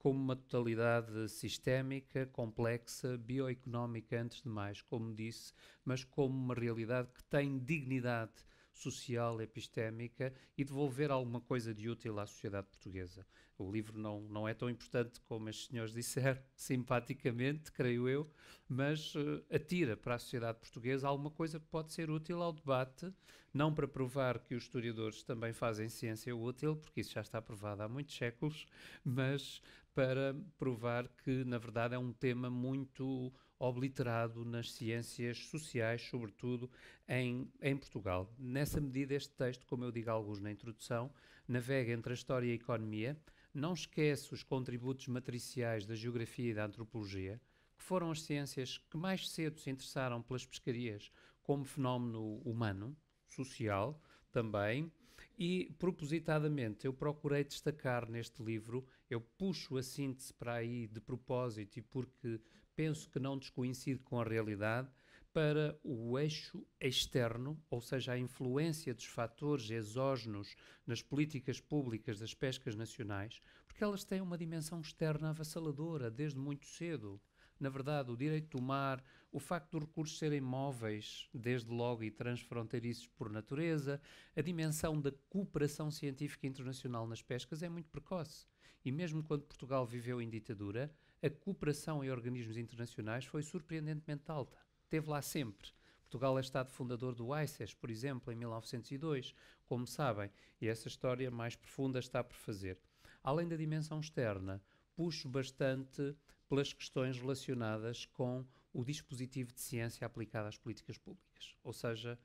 B: como uma totalidade sistémica, complexa, bioeconómica, antes de mais, como disse, mas como uma realidade que tem dignidade social, epistémica e devolver alguma coisa de útil à sociedade portuguesa. O livro não, não é tão importante como estes senhores disseram, simpaticamente, creio eu, mas uh, atira para a sociedade portuguesa alguma coisa que pode ser útil ao debate, não para provar que os historiadores também fazem ciência útil, porque isso já está provado há muitos séculos, mas para provar que, na verdade, é um tema muito obliterado nas ciências sociais, sobretudo em, em Portugal. Nessa medida, este texto, como eu digo a alguns na introdução, navega entre a história e a economia, não esquece os contributos matriciais da geografia e da antropologia, que foram as ciências que mais cedo se interessaram pelas pescarias como fenómeno humano, social também, e propositadamente eu procurei destacar neste livro eu puxo a síntese para aí de propósito e porque penso que não descoincide com a realidade, para o eixo externo, ou seja, a influência dos fatores exógenos nas políticas públicas das pescas nacionais, porque elas têm uma dimensão externa avassaladora desde muito cedo. Na verdade, o direito do mar, o facto dos recursos serem móveis, desde logo e transfronteiriços por natureza, a dimensão da cooperação científica internacional nas pescas é muito precoce e mesmo quando Portugal viveu em ditadura, a cooperação em organismos internacionais foi surpreendentemente alta. Teve lá sempre. Portugal é Estado fundador do ICES, por exemplo, em 1902, como sabem, e essa história mais profunda está por fazer. Além da dimensão externa, puxo bastante pelas questões relacionadas com o dispositivo de ciência aplicada às políticas públicas, ou seja,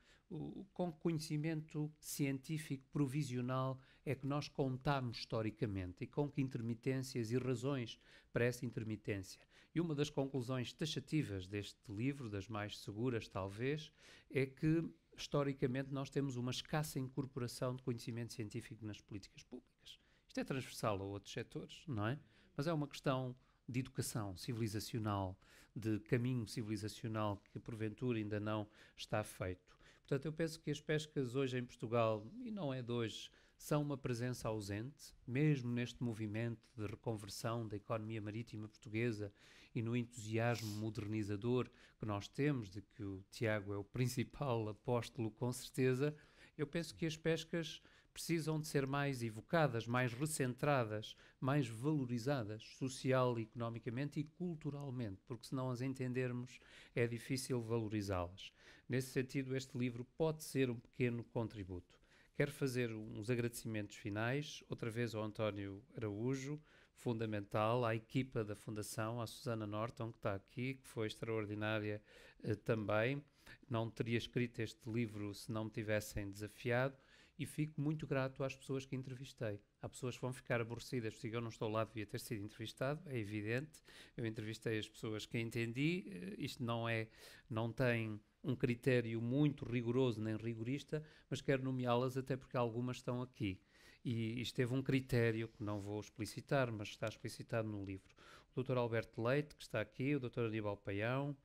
B: com conhecimento científico provisional é que nós contamos historicamente e com que intermitências e razões para essa intermitência. E uma das conclusões taxativas deste livro, das mais seguras talvez, é que historicamente nós temos uma escassa incorporação de conhecimento científico nas políticas públicas. Isto é transversal a outros setores, não é? Mas é uma questão de educação civilizacional, de caminho civilizacional que porventura ainda não está feito. Portanto, eu penso que as pescas hoje em Portugal, e não é de hoje, são uma presença ausente, mesmo neste movimento de reconversão da economia marítima portuguesa e no entusiasmo modernizador que nós temos, de que o Tiago é o principal apóstolo, com certeza, eu penso que as pescas precisam de ser mais evocadas, mais recentradas, mais valorizadas social, economicamente e culturalmente, porque se não as entendermos é difícil valorizá-las. Nesse sentido, este livro pode ser um pequeno contributo. Quero fazer uns agradecimentos finais, outra vez ao António Araújo, fundamental, à equipa da Fundação, à Susana Norton, que está aqui, que foi extraordinária eh, também. Não teria escrito este livro se não me tivessem desafiado e fico muito grato às pessoas que entrevistei. Há pessoas que vão ficar aborrecidas, porque eu não estou lá, devia ter sido entrevistado, é evidente. Eu entrevistei as pessoas que entendi, eh, isto não é, não tem um critério muito rigoroso nem rigorista, mas quero nomeá-las até porque algumas estão aqui. E isto teve um critério que não vou explicitar, mas está explicitado no livro. O Dr. Alberto Leite, que está aqui, o Dr. Aníbal Paião,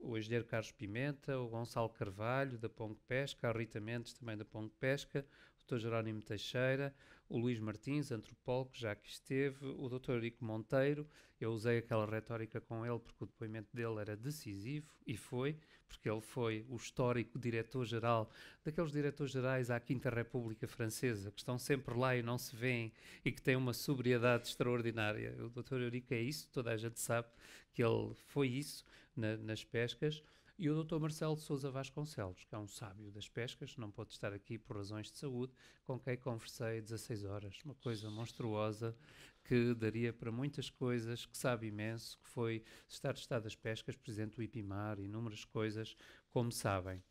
B: o engenheiro Carlos Pimenta, o Gonçalo Carvalho, da Pongo Pesca, a Rita Mendes, também da Pongo Pesca, o Dr. Jerónimo Teixeira, o Luís Martins, antropólogo, já que esteve, o Dr. Rico Monteiro, eu usei aquela retórica com ele porque o depoimento dele era decisivo, e foi, porque ele foi o histórico diretor-geral, daqueles diretores-gerais à Quinta República Francesa, que estão sempre lá e não se veem, e que têm uma sobriedade extraordinária. O Dr. Eurico é isso, toda a gente sabe que ele foi isso, na, nas pescas, e o Dr. Marcelo de Souza Vasconcelos, que é um sábio das pescas, não pode estar aqui por razões de saúde, com quem conversei 16 horas, uma coisa monstruosa que daria para muitas coisas, que sabe imenso, que foi estar de Estado das Pescas, presidente do IPIMAR, inúmeras coisas, como sabem.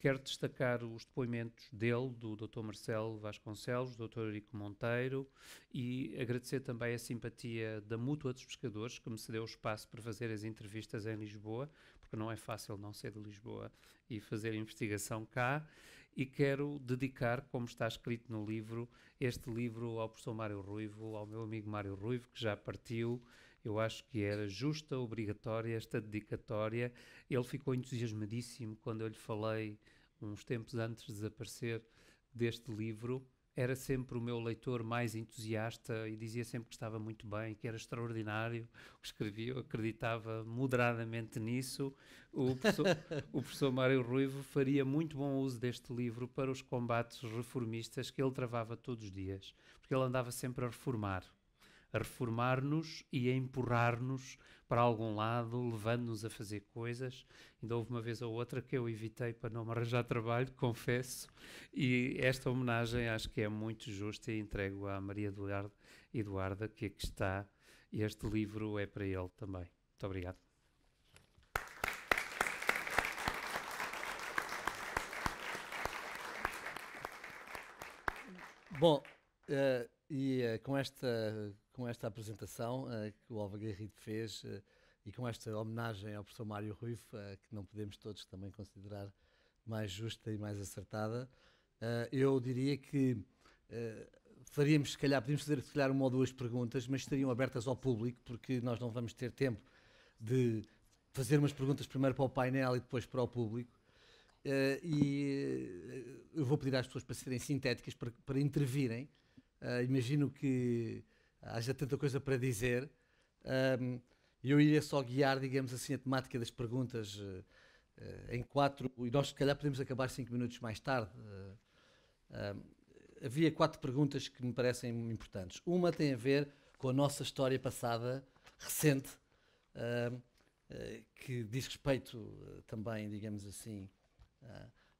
B: Quero destacar os depoimentos dele, do Dr. Marcelo Vasconcelos, do Dr. Eurico Monteiro e agradecer também a simpatia da Mútua dos Pescadores, que me cedeu o espaço para fazer as entrevistas em Lisboa, porque não é fácil não ser de Lisboa e fazer investigação cá. E quero dedicar, como está escrito no livro, este livro ao professor Mário Ruivo, ao meu amigo Mário Ruivo, que já partiu eu acho que era justa, obrigatória esta dedicatória. Ele ficou entusiasmadíssimo quando eu lhe falei, uns tempos antes de desaparecer, deste livro. Era sempre o meu leitor mais entusiasta e dizia sempre que estava muito bem, que era extraordinário o que escrevia, acreditava moderadamente nisso. O professor, o professor Mário Ruivo faria muito bom uso deste livro para os combates reformistas que ele travava todos os dias, porque ele andava sempre a reformar a reformar-nos e a empurrar-nos para algum lado, levando-nos a fazer coisas. Ainda houve uma vez ou outra que eu evitei para não me arranjar trabalho, confesso, e esta homenagem acho que é muito justa e entrego à Maria Eduarda, que aqui é está. Este livro é para ele também. Muito obrigado.
C: Bom, uh, e uh, com esta com esta apresentação uh, que o Alva Garrido fez uh, e com esta homenagem ao professor Mário Rui eh, que não podemos todos também considerar mais justa e mais acertada, eu diria que faríamos, se calhar, podíamos fazer, se calhar, uma ou duas perguntas, mas estariam abertas ao público, porque nós não vamos ter tempo de fazer umas perguntas primeiro para o painel e depois para o público. Uh, e uh, eu vou pedir às pessoas para serem sintéticas, para, para intervirem. Uh, imagino que haja tanta coisa para dizer. Um, eu iria só guiar, digamos assim, a temática das perguntas uh, em quatro, e nós se calhar podemos acabar cinco minutos mais tarde. Uh, eh, um, havia quatro perguntas que me parecem importantes. Uma tem a ver com a nossa história passada, recente, uh, que diz respeito também, digamos assim,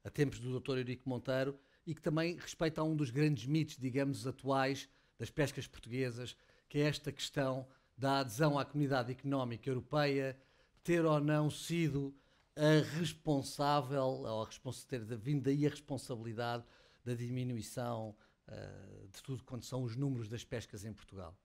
C: a tempos do Dr. Eurico Monteiro e que também respeita a um dos grandes mitos, digamos, atuais das pescas portuguesas, que é esta questão da adesão à Comunidade Económica Europeia ter ou não sido a responsável, ou a ter vindo daí a responsabilidade da diminuição uh, de tudo quanto são os números das pescas em Portugal.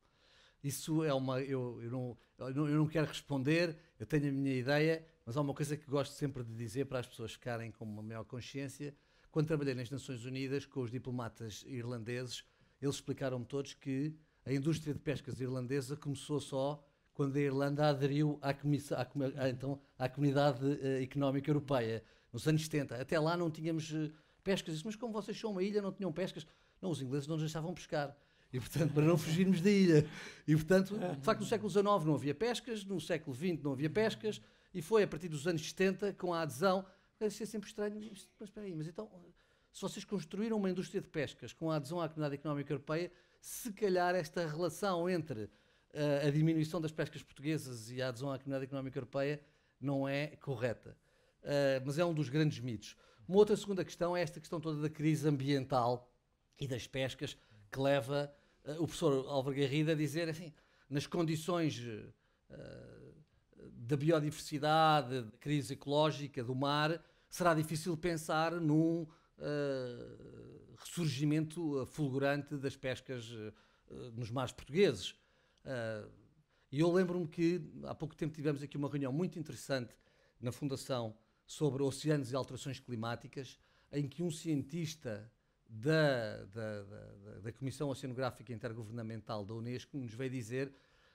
C: Isso é uma. Eu, eu, não, eu não quero responder, eu tenho a minha ideia, mas há uma coisa que gosto sempre de dizer para as pessoas ficarem com uma maior consciência. Quando trabalhei nas Nações Unidas com os diplomatas irlandeses, eles explicaram-me todos que a indústria de pescas irlandesa começou só quando a Irlanda aderiu à, à, à, então, à Comunidade uh, Económica Europeia, nos anos 70. Até lá não tínhamos uh, pescas. mas como vocês são uma ilha, não tinham pescas? Não, os ingleses não nos deixavam pescar. E, portanto, para não fugirmos da ilha. E, portanto, de facto, no século XIX não havia pescas, no século XX não havia pescas, e foi a partir dos anos 70, com a adesão, ser é sempre estranho, mas espera aí, mas então se vocês construíram uma indústria de pescas com a adesão à Comunidade Económica Europeia, se calhar esta relação entre eh, a diminuição das pescas portuguesas e a adesão à Comunidade Económica Europeia não é correta. Eh, mas é um dos grandes mitos. Uma outra segunda questão é esta questão toda da crise ambiental e das pescas, que leva eh, o professor Álvaro Garrido a dizer assim, nas condições da biodiversidade, da crise ecológica, do mar, será difícil pensar num uh, ressurgimento fulgurante das pescas uh, nos mares portugueses. E eu lembro-me que há pouco tempo tivemos aqui uma reunião muito interessante na Fundação sobre oceanos e alterações climáticas, em que um cientista da, da, da, da Comissão Oceanográfica Intergovernamental da Unesco nos veio dizer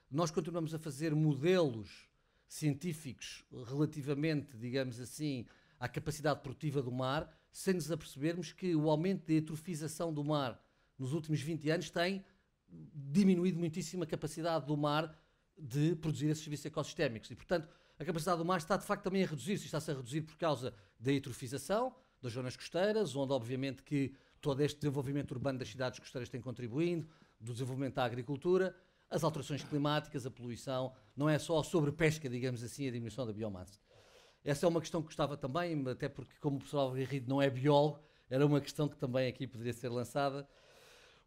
C: nós continuamos a fazer modelos científicos relativamente, digamos assim, à capacidade produtiva do mar, sem nos apercebermos que o aumento de eutrofização do mar nos últimos 20 anos tem diminuído muitíssimo a capacidade do mar de produzir esses serviços ecossistémicos. E, portanto, a capacidade do mar está de facto também a reduzir-se. Está-se a reduzir por causa da eutrofização das zonas costeiras, onde, obviamente, que todo este desenvolvimento urbano das cidades costeiras tem contribuído, do desenvolvimento da agricultura, as alterações climáticas, a poluição, não é só a sobrepesca, digamos assim, a diminuição da biomassa. Essa é uma questão que gostava também, até porque, como o professor Álvaro Garrido não é biólogo, era uma questão que também aqui poderia ser lançada.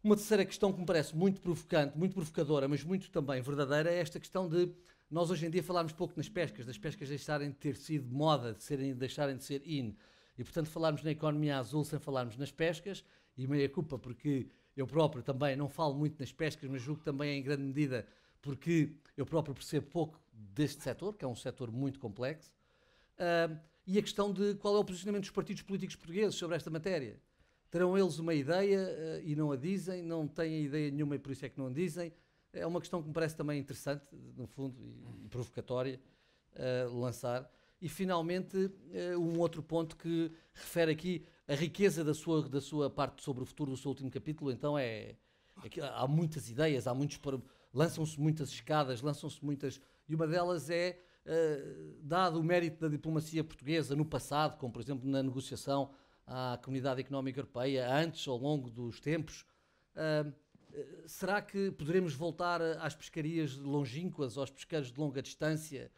C: Uma terceira questão que me parece muito provocante, muito provocadora, mas muito também verdadeira, é esta questão de nós hoje em dia falarmos pouco nas pescas, das pescas deixarem de ter sido moda, de serem, deixarem de ser in. E, portanto, falarmos na economia azul sem falarmos nas pescas, e meia culpa porque eu próprio também não falo muito nas pescas, mas julgo também em grande medida porque eu próprio percebo pouco deste setor, que é um setor muito complexo. Uh, e a questão de qual é o posicionamento dos partidos políticos portugueses sobre esta matéria. Terão eles uma ideia uh, e não a dizem, não têm ideia nenhuma e por isso é que não a dizem. É uma questão que me parece também interessante, no fundo, e, e provocatória, uh, lançar. E, finalmente, eh, um outro ponto que refere aqui a riqueza da sua, da sua parte sobre o futuro do seu último capítulo. Então, é, é que há muitas ideias, há muitos lançam-se muitas escadas, lançam-se muitas. E uma delas é eh, dado o mérito da diplomacia portuguesa no passado, como por exemplo na negociação à Comunidade Económica Europeia, antes, ao longo dos tempos, uh, será que poderemos voltar às pescarias longínquas, aos pesqueiros de longa distância,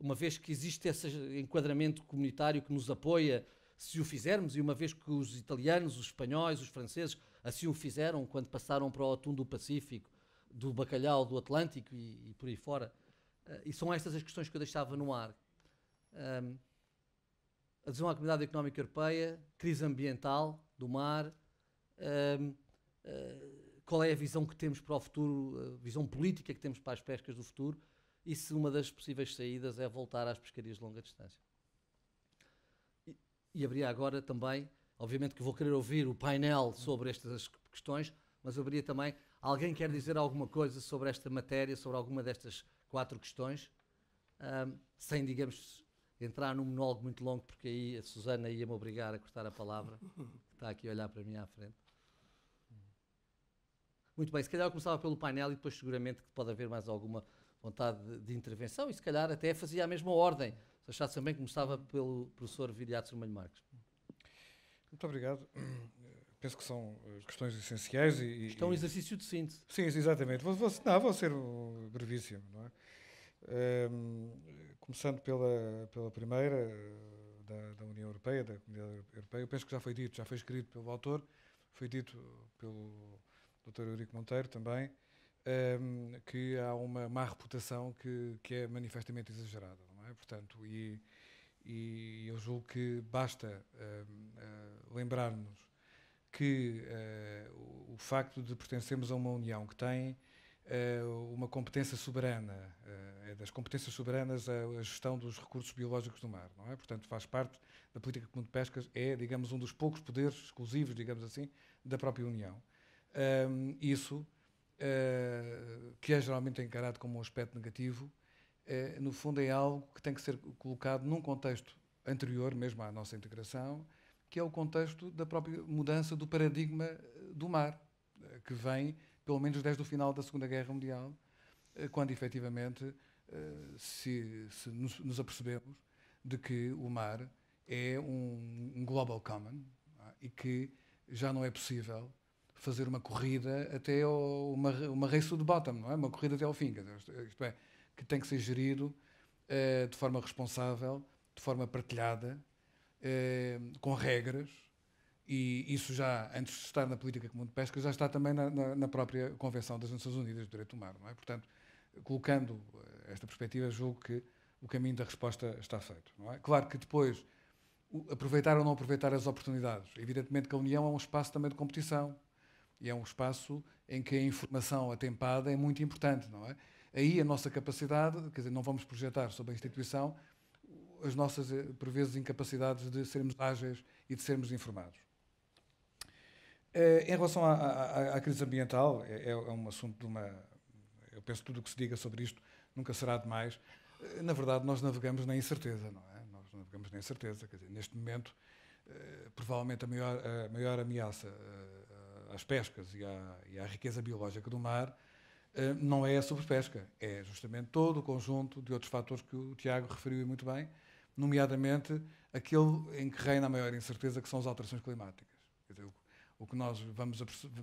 C: uma vez que existe esse enquadramento comunitário que nos apoia se o fizermos, e uma vez que os italianos, os espanhóis, os franceses assim o fizeram quando passaram para o atum do Pacífico, do bacalhau do Atlântico e, e por aí fora, Uh, e são estas as questões que eu deixava no ar. Um, adesão à Comunidade Económica Europeia, crise ambiental do mar, um, uh, ah, qual é a visão que temos para o futuro, a visão política que temos para as pescas do futuro, e se uma das possíveis saídas é voltar às pescarias de longa distância. E, e abria agora também, obviamente que vou querer ouvir o painel sobre estas questões, mas abria também, alguém quer dizer alguma coisa sobre esta matéria, sobre alguma destas quatro questões, um, sem, digamos, entrar num monólogo muito longo, porque aí a Susana ia-me obrigar a cortar a palavra, que está aqui a olhar para mim à frente. Muito bem, se calhar eu começava pelo painel e depois seguramente que pode haver mais alguma vontade de, de intervenção e se calhar até fazia a mesma ordem. Se achasse também que começava pelo professor Viriato Sermanho Marques.
D: Muito obrigado. Penso que são eh, questões essenciais e... Isto é um exercício de síntese. Sim, exatamente. Vou, vou, não, vou ser brevíssimo, não é? Um, ehm, começando pela, pela primeira, eh, da, da, União Europeia, da Comunidade Europeia, eu penso que já foi dito, já foi escrito pelo autor, foi dito pelo Dr. Eurico Monteiro também, um, ehm, que há uma má reputação que, que é manifestamente exagerada, não é? Portanto, e, e eu julgo que basta uh, uh, nos que uh, o, o facto de pertencermos a uma União que tem eh, uma competência soberana. Eh, é das competências soberanas a gestão dos recursos biológicos do mar, não é? Portanto, faz parte da política comum de pescas, é, digamos, um dos poucos poderes exclusivos, digamos assim, da própria União. Isso, eh, que é geralmente encarado como um aspecto negativo, no fundo é algo que tem que ser colocado num contexto anterior, mesmo à nossa integração, que é o contexto da própria mudança do paradigma do mar, que vem pelo menos desde o final da Segunda Guerra Mundial, eh, quando efetivamente eh, se, se nos, apercebemos de que o mar é um, um global common é? e que já não é possível fazer uma corrida até ao, uma, uma race to the bottom, não é? Uma corrida até ao fim, isto é, que tem que ser gerido uh, de forma responsável, de forma partilhada, uh, com regras, e isso já, antes de estar na política comum de pesca, já está também na, na, na própria Convenção das Nações Unidas de Direito do É? Portanto, colocando eh, esta perspectiva, julgo que o caminho da resposta está feito. É? Claro que depois, aproveitar ou não aproveitar as oportunidades. Evidentemente que a União é um espaço também de competição e é um espaço em que a informação atempada é muito importante, não é? Aí a nossa capacidade, quer dizer, não vamos projetar sobre a instituição as nossas, eh, por vezes, incapacidades de sermos ágeis e de sermos informados. Eh, em relação à, à, à crise ambiental, é, é, é, um assunto de uma. Eu penso que tudo o que se diga sobre isto nunca será demais. Eh, na verdade, nós navegamos na incerteza, não é? Nós navegamos na incerteza. Quer dizer, neste momento, eh, provavelmente a maior, a maior ameaça às pescas e à, e à, riqueza biológica do mar não é a sobrepesca, é justamente todo o conjunto de outros fatores que o Tiago referiu muito bem, nomeadamente aquele em que reina a maior incerteza, que são as alterações climáticas. Quer dizer, o que nós vamos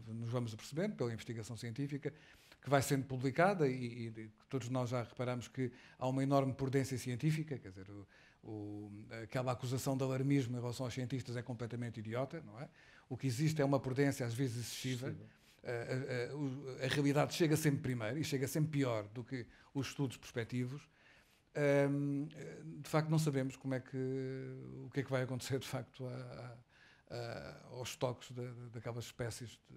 D: nos vamos apercebendo pela investigação científica, que vai sendo publicada e, e, todos nós já reparamos que há uma enorme prudência científica, quer dizer, o, o, aquela acusação de alarmismo em relação aos cientistas é completamente idiota, não é? O que existe é uma prudência às vezes excessiva. A, a, a, a, realidade chega sempre primeiro e chega sempre pior do que os estudos prospectivos. Um, de facto, não sabemos como é que, o que é que vai acontecer de facto à, uh, aos estoques daquelas espécies de,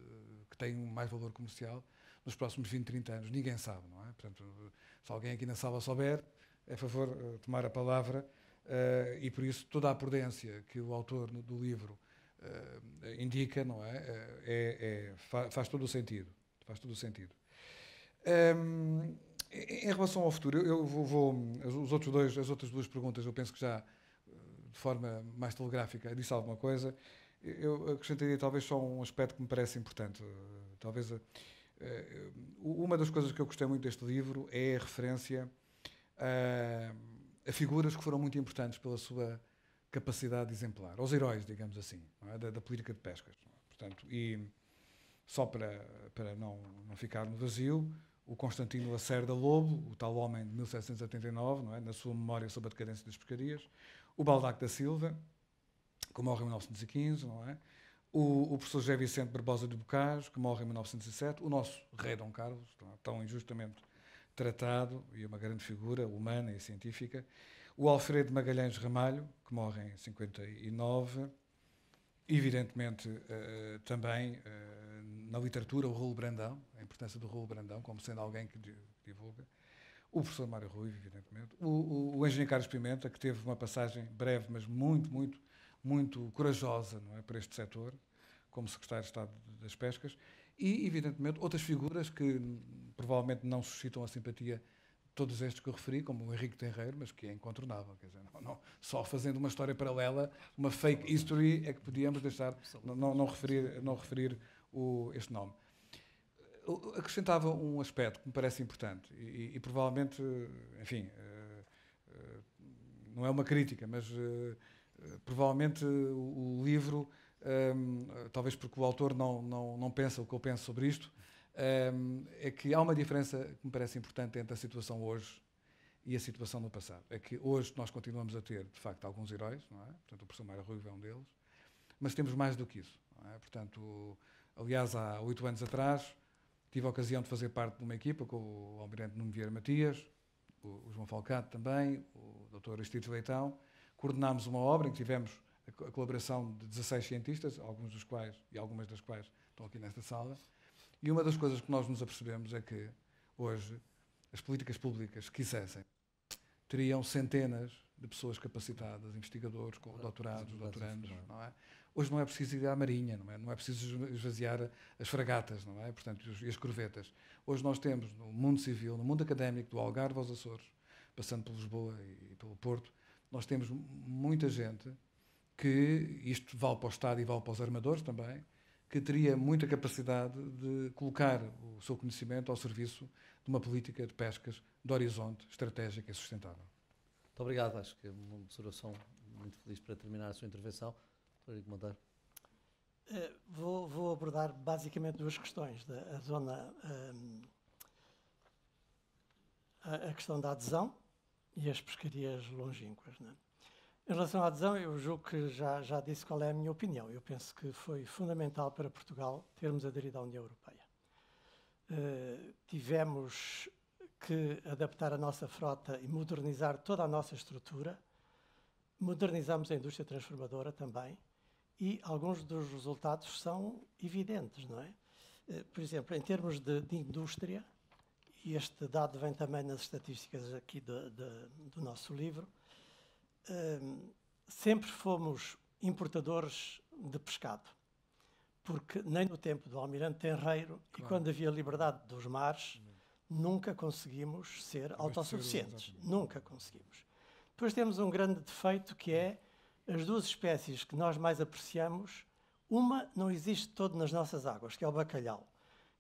D: que têm um mais valor comercial nos próximos 20, 30 anos. Ninguém sabe, não é? Portanto, se alguém aqui na sala souber, é favor uh, tomar a palavra uh, e por isso toda a prudência que o autor do livro indica, não é? é, é faz, faz todo o sentido. Faz todo o sentido. Um, ehm, em relação ao futuro, eu vou, vou, os outros dois, as outras duas perguntas, eu penso que já de forma mais telegráfica disse alguma coisa eu acrescentaria talvez só um aspecto que me parece importante. Talvez eh, eh, uma das coisas que eu gostei muito deste livro é a referência a, a figuras que foram muito importantes pela sua capacidade exemplar, aos heróis, digamos assim, é? da, da, política de pescas. É? Portanto, e só para, para não, não ficar no vazio, o Constantino Lacerda Lobo, o tal homem de 1789, não é? na sua memória sobre a decadência das pescarias, o Baldac da Silva, que morre em 1915, não é? O, o professor José Vicente Barbosa de Bocage, que morre em 1907, o nosso rei Dom Carlos, tão injustamente tratado e uma grande figura humana e científica, o Alfredo Magalhães Ramalho, que morre em 59, evidentemente uh, também uh, na literatura o Raul Brandão, a importância do Raul Brandão como sendo alguém que divulga, o professor Mário Rui, evidentemente, o, o, o engenheiro Carlos Pimenta, que teve uma passagem breve, mas muito, muito muito corajosa não é, para este setor, como Secretário de Estado das Pescas, e, evidentemente, outras figuras que provavelmente não suscitam a simpatia todos estes que eu referi, como o Henrique Terreiro, mas que é incontornável. Quer dizer, não, não, só fazendo uma história paralela, uma fake history, é que podíamos deixar, não, não referir, não referir o, este nome. Eu acrescentava um aspecto que me parece importante e, e provavelmente, enfim, eh, eh, não é uma crítica, mas eh, provavelmente o, livro, um, talvez porque o autor não, não, não pensa o que eu penso sobre isto, um, é que há uma diferença que me parece importante entre a situação hoje e a situação no passado. É que hoje nós continuamos a ter, de facto, alguns heróis, não é? Portanto, o professor Mário Ruivo é um deles, mas temos mais do que isso. É? Portanto, aliás, há oito anos atrás, tive a ocasião de fazer parte de uma equipa com o Almirante Nuno Vieira Matias, o, João Falcado também, o Dr. Aristides Leitão, coordenámos uma obra em que tivemos a colaboração de 16 cientistas, alguns dos quais e algumas das quais estão aqui nesta sala. E uma das coisas que nós nos apercebemos é que hoje as políticas públicas, se quisessem, teriam centenas de pessoas capacitadas, investigadores, com doutorados, doutorandos, não é? Hoje não é preciso ir à marinha, não é? Não é preciso esvaziar as fragatas, não é? Portanto, e as corvetas. Hoje nós temos no mundo civil, no mundo académico, do Algarve aos Açores, passando por Lisboa e pelo Porto, nós temos muita gente que, isto vale para o Estado e vale para os armadores também, que teria muita capacidade de colocar o seu conhecimento ao serviço de uma política de pescas de horizonte estratégica e sustentável.
C: Muito obrigado, acho que é uma observação muito feliz para terminar a sua intervenção. Rodrigo Monteiro.
E: Eh, vou, vou, abordar basicamente duas questões. Da, a zona. Ehm, a questão da adesão, e as pescarias longínquas. Né? Em relação à adesão, eu julgo que já, já disse qual é a minha opinião. Eu penso que foi fundamental para Portugal termos aderido à União Europeia. Uh, tivemos que adaptar a nossa frota e modernizar toda a nossa estrutura. Modernizamos a indústria transformadora também e alguns dos resultados são evidentes, não é? Eh, por exemplo, em termos de, de indústria, e este dado vem também nas estatísticas aqui do, do, do nosso livro, um, sempre fomos importadores de pescado, porque nem no tempo do Almirante Tenreiro claro. e quando havia liberdade dos mares, não. Hum. nunca conseguimos ser Mas autossuficientes, ser, nunca conseguimos. Depois temos um grande defeito que é as duas espécies que nós mais apreciamos, uma não existe todo nas nossas águas, que é o bacalhau.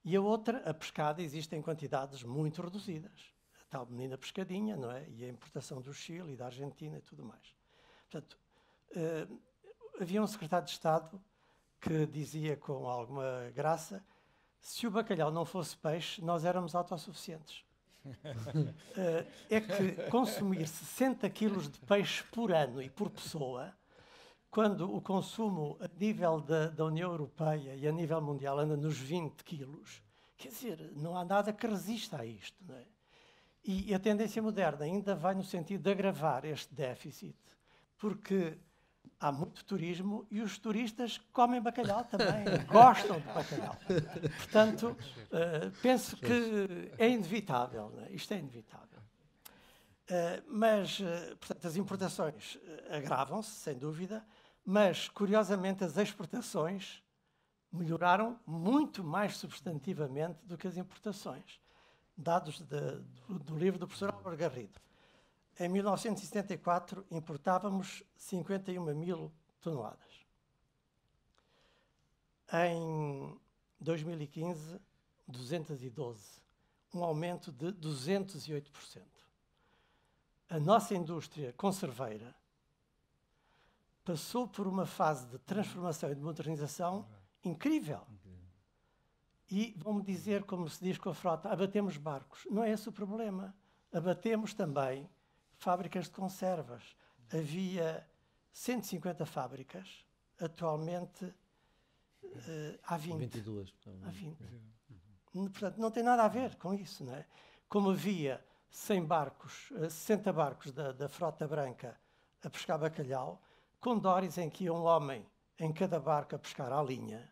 E: E a outra, a pescada, existe em quantidades muito reduzidas. A tal menina pescadinha, não é? E a importação do Chile e da Argentina e tudo mais. Portanto, uh, havia um secretário de Estado que dizia com alguma graça: se o bacalhau não fosse peixe, nós éramos autossuficientes.
D: uh, é que consumir
E: 60 quilos de peixe por ano e por pessoa quando o consumo a nível da, da, União Europeia e a nível mundial anda nos 20 quilos, quer dizer, não há nada que resista a isto. Não é? e, e a tendência moderna ainda vai no sentido de agravar este déficit, porque há muito turismo e os turistas comem bacalhau também, gostam de bacalhau. Portanto, uh, penso que é inevitável, é? isto é inevitável. Uh, mas, uh, portanto, as importações agravam-se, sem dúvida, mas, curiosamente, as exportações melhoraram muito mais substantivamente do que as importações. Dados de, do, do, livro do professor Álvaro Garrido. Em 1974, importávamos 51 mil toneladas. Em 2015, 212, um aumento de 208%. A nossa indústria conserveira passou por uma fase de transformação e de modernização incrível. E vão-me dizer, como se diz com a frota, abatemos barcos. Não é esse o problema. Abatemos também fábricas de conservas. Havia 150 fábricas, atualmente uh, há 20. 22.
C: Então, há 20. É?
E: Uhum. Portanto, não tem nada a ver com isso, não é? Como havia 100 barcos, 60 eh, barcos da, da frota branca a pescar bacalhau, condores em que ia um homem em cada barca pescar à linha.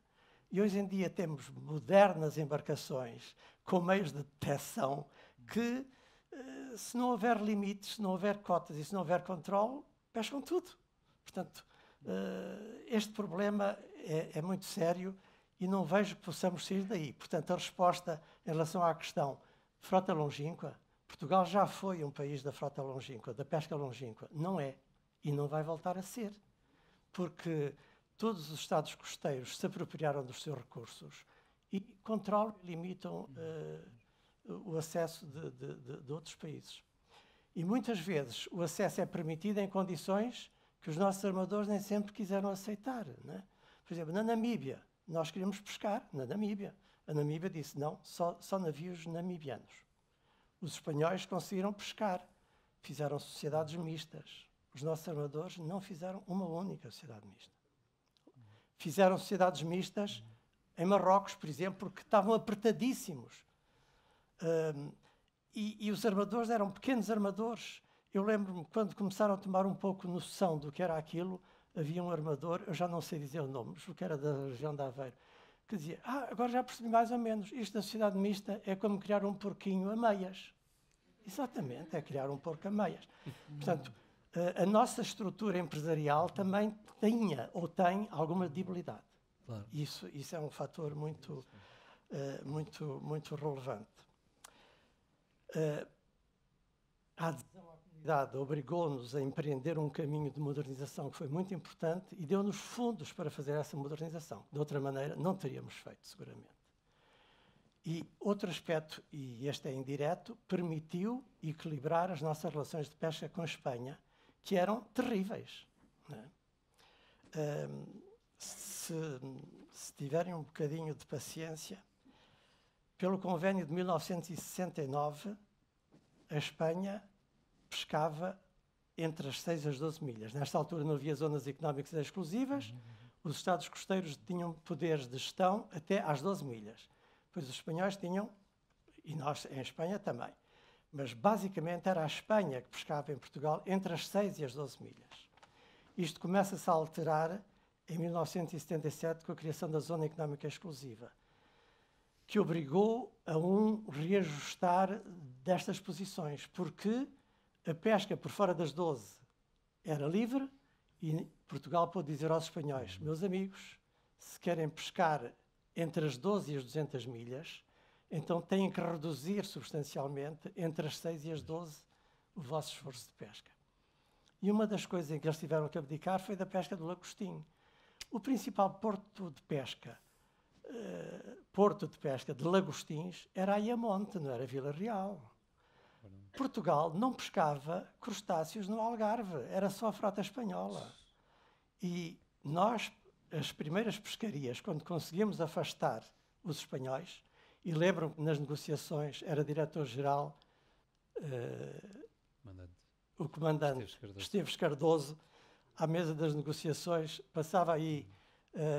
E: E hoje em dia temos modernas embarcações com meios de detecção que, eh, se não houver limites, se não houver cotas e se não houver controle, pescam tudo. Portanto, eh, este problema é, é muito sério e não vejo que possamos sair daí. Portanto, a resposta em relação à questão frota longínqua, Portugal já foi um país da frota longínqua, da pesca longínqua. Não é. E não vai voltar a ser. Porque todos os Estados costeiros se apropriaram dos seus recursos e controlam e limitam uh, o acesso de, de, de, outros países. E muitas vezes o acesso é permitido em condições que os nossos armadores nem sempre quiseram aceitar. Né? Por exemplo, na Namíbia, nós queríamos pescar na Namíbia. A Namíbia disse: não, só, só navios namibianos. Os espanhóis conseguiram pescar, fizeram sociedades mistas, os nossos armadores não fizeram uma única sociedade mista. Fizeram sociedades mistas em Marrocos, por exemplo, porque estavam apertadíssimos. Um, e, e, os armadores eram pequenos armadores. Eu lembro-me quando começaram a tomar um pouco noção do que era aquilo, havia um armador, eu já não sei dizer o nome, o que era da região de Aveiro, que dizia: Ah, agora já percebi mais ou menos, isto da sociedade mista é como criar um porquinho a meias. Exatamente, é criar um porco a meias. Portanto, eh, a nossa estrutura empresarial também tinha ou tem alguma debilidade. Claro. Isso, isso é um fator muito, uh, muito, muito relevante. Uh, a adesão à comunidade obrigou-nos a empreender um caminho de modernização que foi muito importante e deu-nos fundos para fazer essa modernização. De outra maneira, não teríamos feito, seguramente. E outro aspecto, e este é indireto, permitiu equilibrar as nossas relações de pesca com a Espanha que eram terríveis. É? se, se tiverem um bocadinho de paciência, pelo convênio de 1969, a Espanha pescava entre as 6 e as 12 milhas. Nesta altura não havia zonas económicas exclusivas, os estados costeiros tinham poderes de gestão até às 12 milhas. Pois os espanhóis tinham, e nós em Espanha também, mas basicamente era a Espanha que pescava em Portugal entre as 6 e as 12 milhas. Isto começa-se a alterar em 1977 com a criação da Zona Económica Exclusiva, que obrigou a um reajustar destas posições, porque a pesca por fora das 12 era livre e Portugal pôde dizer aos espanhóis: meus amigos, se querem pescar entre as 12 e as 200 milhas, então têm que reduzir substancialmente, entre as 6 e as 12, o vosso esforço de pesca. E uma das coisas em que eles tiveram que abdicar foi da pesca do lagostim. O principal porto de pesca, eh, porto de pesca de lagostins, era Ayamonte, não era Vila Real. Portugal não pescava crustáceos no Algarve, era só a frota espanhola. E nós, as primeiras pescarias, quando conseguimos afastar os espanhóis, e lembram que nas negociações era diretor-geral uh, o comandante Esteves Cardoso. Esteves Cardoso. à mesa das negociações, passava aí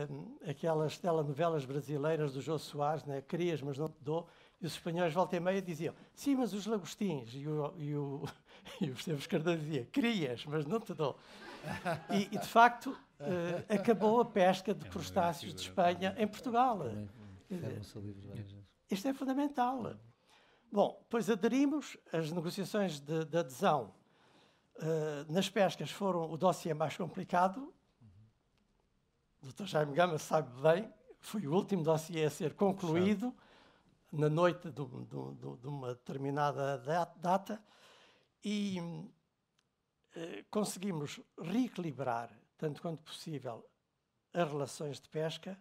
E: um, eh, aquelas telenovelas brasileiras do Jô Soares, né? querias, mas não te dou, e os espanhóis volta e meia diziam, sim, mas os lagostins, e o, e o, e o Esteves Cardoso dizia, querias, mas não te dou. E, e de facto, uh, acabou a pesca de é crustáceos de Espanha né? em Portugal. Também, dizer, isto é fundamental. Bom, pois aderimos, as negociações de, de adesão uh, nas pescas foram o dossiê mais complicado. O uhum. Dr. Jaime Gama sabe bem, foi o último dossiê a ser concluído na noite de, de, de uma determinada data e eh, conseguimos reequilibrar, tanto quanto possível, as relações de pesca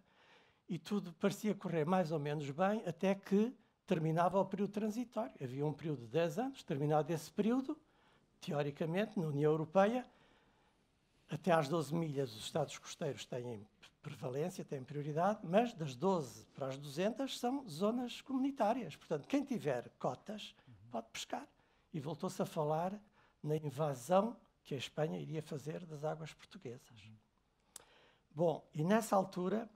E: e tudo parecia correr mais ou menos bem até que terminava o período transitório. Havia um período de 10 anos, terminado esse período, teoricamente, na União Europeia, até às 12 milhas os Estados costeiros têm prevalência, têm prioridade, mas das 12 para as 200 são zonas comunitárias. Portanto, quem tiver cotas pode pescar. E voltou-se a falar na invasão que a Espanha iria fazer das águas portuguesas. Bom, e nessa altura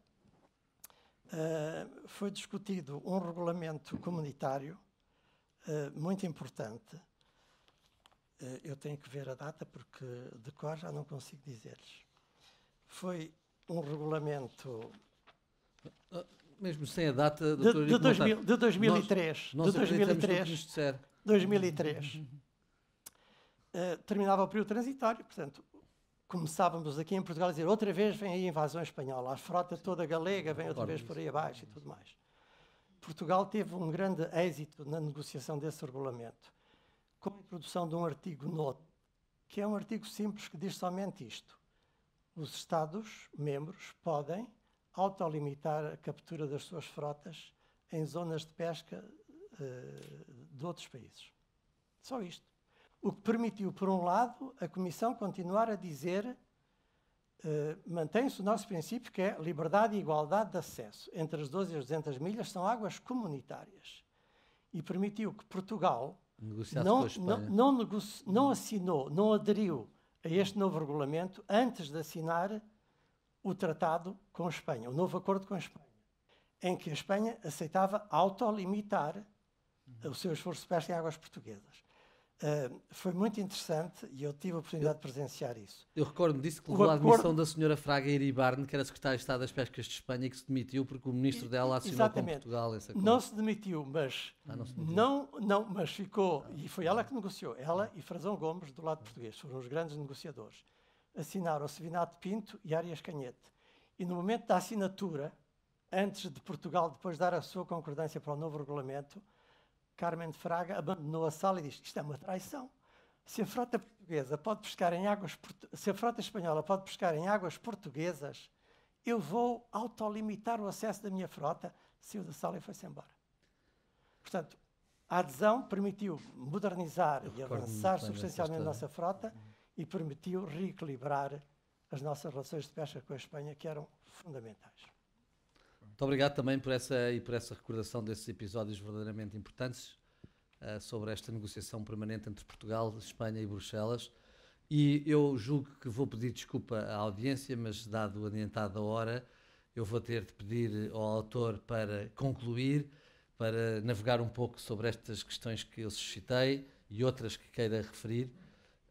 E: ah, foi discutido um regulamento comunitário ah, muito importante. Ah, eu tenho que ver a data porque de cor já não consigo dizer-lhes. Foi um regulamento.
C: Mesmo sem a data, doutor, de, de, 2000, de 2003. Nós, nós de 2003. 2003
E: uhum. terminava o período transitório, portanto, começávamos aqui em Portugal a dizer outra vez vem aí a invasão espanhola, a frota toda galega vem outra vez por aí abaixo e tudo mais. Portugal teve um grande êxito na negociação desse regulamento, com a introdução de um artigo novo, que é um artigo simples que diz somente isto. Os Estados-membros podem autolimitar a captura das suas frotas em zonas de pesca uh, de outros países. Só isto. O que permitiu, por um lado, a Comissão continuar a dizer Uh, mantém-se o nosso princípio que é liberdade e igualdade de acesso. Entre as 12 e as 200 milhas são águas comunitárias. E permitiu que Portugal
C: não, não, não,
E: negoci... não, assinou, não aderiu a este novo regulamento antes de assinar o tratado com a Espanha, o novo acordo com a Espanha, em que a Espanha aceitava autolimitar uhum. o seu esforço de pesca em águas portuguesas. Ah, foi muito interessante e eu tive a oportunidade eu, de presenciar
C: isso. Eu recordo-me disso que levou à admissão da senhora Fraga Iribarne, que era secretária de Estado das Pescas de Espanha, que se demitiu porque o ministro dela assinou Exatamente. com Portugal essa coisa. Não se
E: demitiu, mas ah, não, demitiu. não, não, mas ficou ah, e foi ela que negociou, ela e Frazão Gomes do lado ah, português, foram os grandes negociadores. Assinaram Sevinato Pinto e Arias Canhete. E no momento da assinatura, antes de Portugal depois dar a sua concordância para o novo regulamento, Carmen de Fraga abandonou a sala e disse: Isto é uma traição. Se a frota portuguesa pode pescar em águas, se a frota espanhola pode pescar em águas portuguesas, eu vou autolimitar o acesso da minha frota. Saiu da sala e foi-se embora. Portanto, a adesão permitiu modernizar e avançar substancialmente a nossa frota e permitiu reequilibrar as nossas relações de pesca com a Espanha, que eram fundamentais.
C: Muito obrigado também por essa e por essa recordação desses episódios verdadeiramente importantes uh, sobre esta negociação permanente entre Portugal, Espanha e Bruxelas. E eu julgo que vou pedir desculpa à audiência, mas dado o adiantado da hora, eu vou ter de pedir ao autor para concluir, para navegar um pouco sobre estas questões que eu suscitei e outras que queira referir.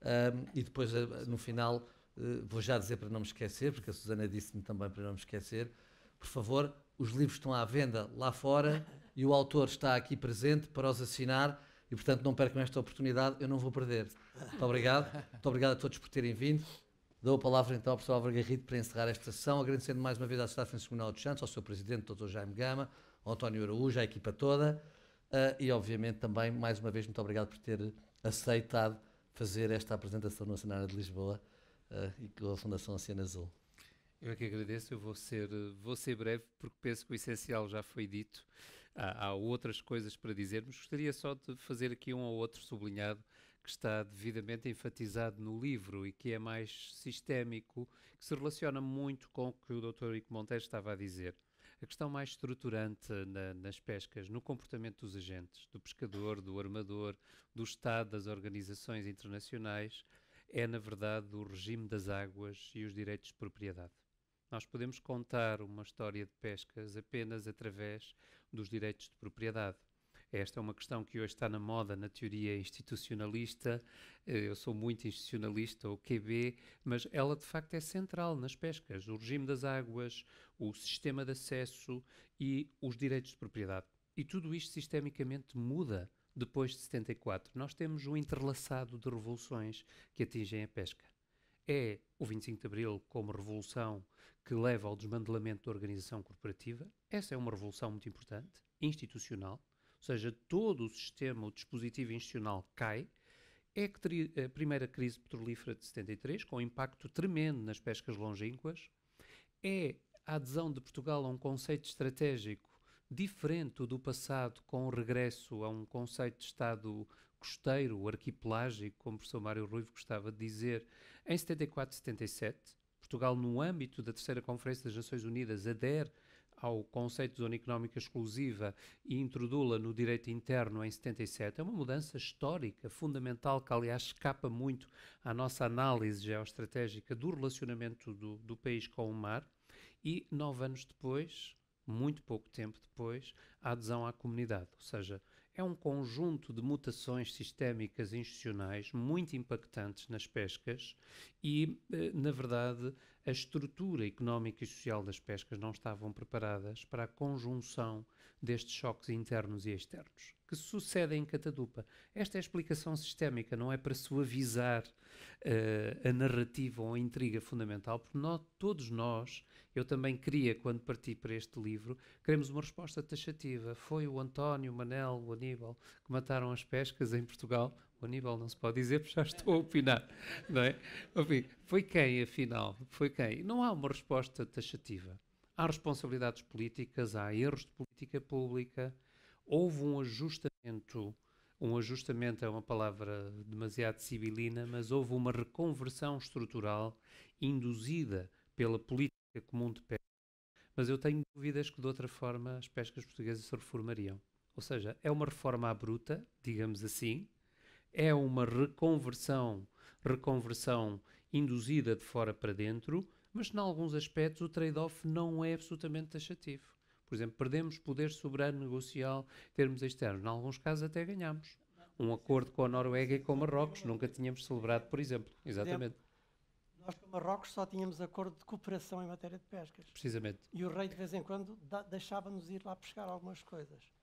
C: Um, e depois, eh, no final, uh, vou já dizer para não me esquecer, porque a Susana disse-me também para não me esquecer, por favor, os livros estão à venda lá fora e o autor está aqui presente para os assinar e, portanto, não percam esta oportunidade, eu não vou perder. Muito obrigado, muito obrigado a todos por terem vindo. Dou a palavra então ao professor Álvaro Garrido para encerrar esta sessão, agradecendo mais uma vez à Sociedade Funcional de Santos, ao seu presidente, Dr. Jaime Gama, ao António Araújo, à equipa toda uh, e, obviamente, também, mais uma vez, muito obrigado por ter aceitado fazer esta apresentação no Cenário de Lisboa uh, e com a Fundação Oceano Azul.
B: Eu é que agradeço, eu vou ser, vou ser breve, porque penso que o essencial já foi dito. Há, há outras coisas para dizer, mas gostaria só de fazer aqui um ou outro sublinhado que está devidamente enfatizado no livro e que é mais sistémico, que se relaciona muito com o que o Dr. Ico Monteiro estava a dizer. A questão mais estruturante na, nas pescas, no comportamento dos agentes, do pescador, do armador, do Estado, das organizações internacionais, é, na verdade, o regime das águas e os direitos de propriedade. Nós podemos contar uma história de pescas apenas através dos direitos de propriedade. Esta é uma questão que hoje está na moda na teoria institucionalista. Eh, eu sou muito institucionalista, o QB, mas ela de facto é central nas pescas. O regime das águas, o sistema de acesso e os direitos de propriedade. E tudo isto sistemicamente muda depois de 74. Nós temos um entrelaçado de revoluções que atingem a pesca é o 25 de Abril como revolução que leva ao desmantelamento da organização corporativa. Essa é uma revolução muito importante, institucional, ou seja, todo o sistema, o dispositivo institucional cai. É a primeira crise petrolífera de 73, com um impacto tremendo nas pescas longínquas. É a adesão de Portugal a um conceito estratégico diferente do passado, com o regresso a um conceito de Estado costeiro, o arquipelágico, como o professor Mário Ruivo gostava de dizer, em 74, 77, Portugal, no âmbito da Terceira Conferência das Nações Unidas, adere ao conceito de zona económica exclusiva e introdula no direito interno em 77. É uma mudança histórica, fundamental, que aliás escapa muito à nossa análise geoestratégica do relacionamento do, do país com o mar. E nove anos depois, muito pouco tempo depois, a adesão à comunidade, ou seja, é um conjunto de mutações sistémicas institucionais muito impactantes nas pescas e, eh, na verdade, a estrutura económica e social das pescas não estavam preparadas para a conjunção destes choques internos e externos, que sucedem em Catadupa. Esta é a explicação sistémica, não é para suavizar uh, a narrativa ou a intriga fundamental, porque nós, todos nós, eu também queria, quando parti para este livro, queremos uma resposta taxativa. Foi o António, o Manel, o Aníbal que mataram as pescas em Portugal? O Aníbal não se pode dizer porque já estou a opinar, não é? Enfim, foi quem, afinal? Foi quem? Não há uma resposta taxativa. Há responsabilidades políticas, há erros de política pública, houve um ajustamento, um ajustamento é uma palavra demasiado civilina, mas houve uma reconversão estrutural induzida pela política comum de pesca. Mas eu tenho dúvidas que de outra forma as pescas portuguesas se reformariam. Ou seja, é uma reforma à bruta, digamos assim, é uma reconversão, reconversão induzida de fora para dentro, mas em alguns aspectos o trade-off não é absolutamente taxativo. Por exemplo, perdemos poder soberano negocial em termos externos. Em alguns casos até ganhamos. Um acordo com a Noruega e com Marrocos nunca tínhamos celebrado, por exemplo. Exatamente.
E: Nós com Marrocos só tínhamos acordo de cooperação em matéria de pescas. Precisamente. E o rei de vez em quando deixava-nos ir lá pescar algumas coisas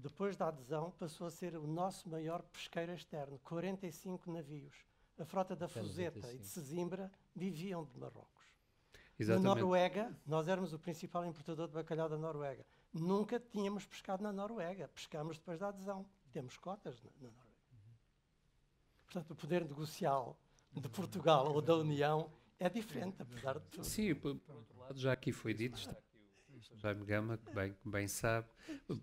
E: depois da adesão, passou a ser o nosso maior pesqueiro externo, 45 navios. A frota da Fuseta e de Sesimbra viviam de Marrocos. Exatamente. Na Noruega, nós éramos o principal importador de bacalhau da Noruega. Nunca tínhamos pescado na Noruega. Pescamos depois da adesão. Temos cotas na, na
B: Noruega. Uhum.
E: Portanto, o poder negocial de Portugal ou da União é diferente,
B: apesar de tudo. Sim, por, por outro lado, já aqui foi dito, está Jaime Gama, que bem, que bem sabe,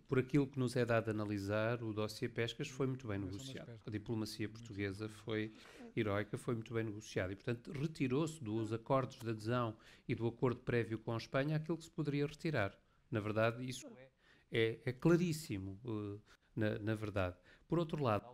B: por aquilo que nos é dado analisar, o dossiê Pescas foi muito bem é negociado. A diplomacia portuguesa foi heroica, foi muito bem negociada. E, portanto, retirou-se dos acordos de adesão e do acordo prévio com a Espanha aquilo que se poderia retirar. Na verdade, isso é. é, é, claríssimo, eh, na, na, verdade. Por outro lado,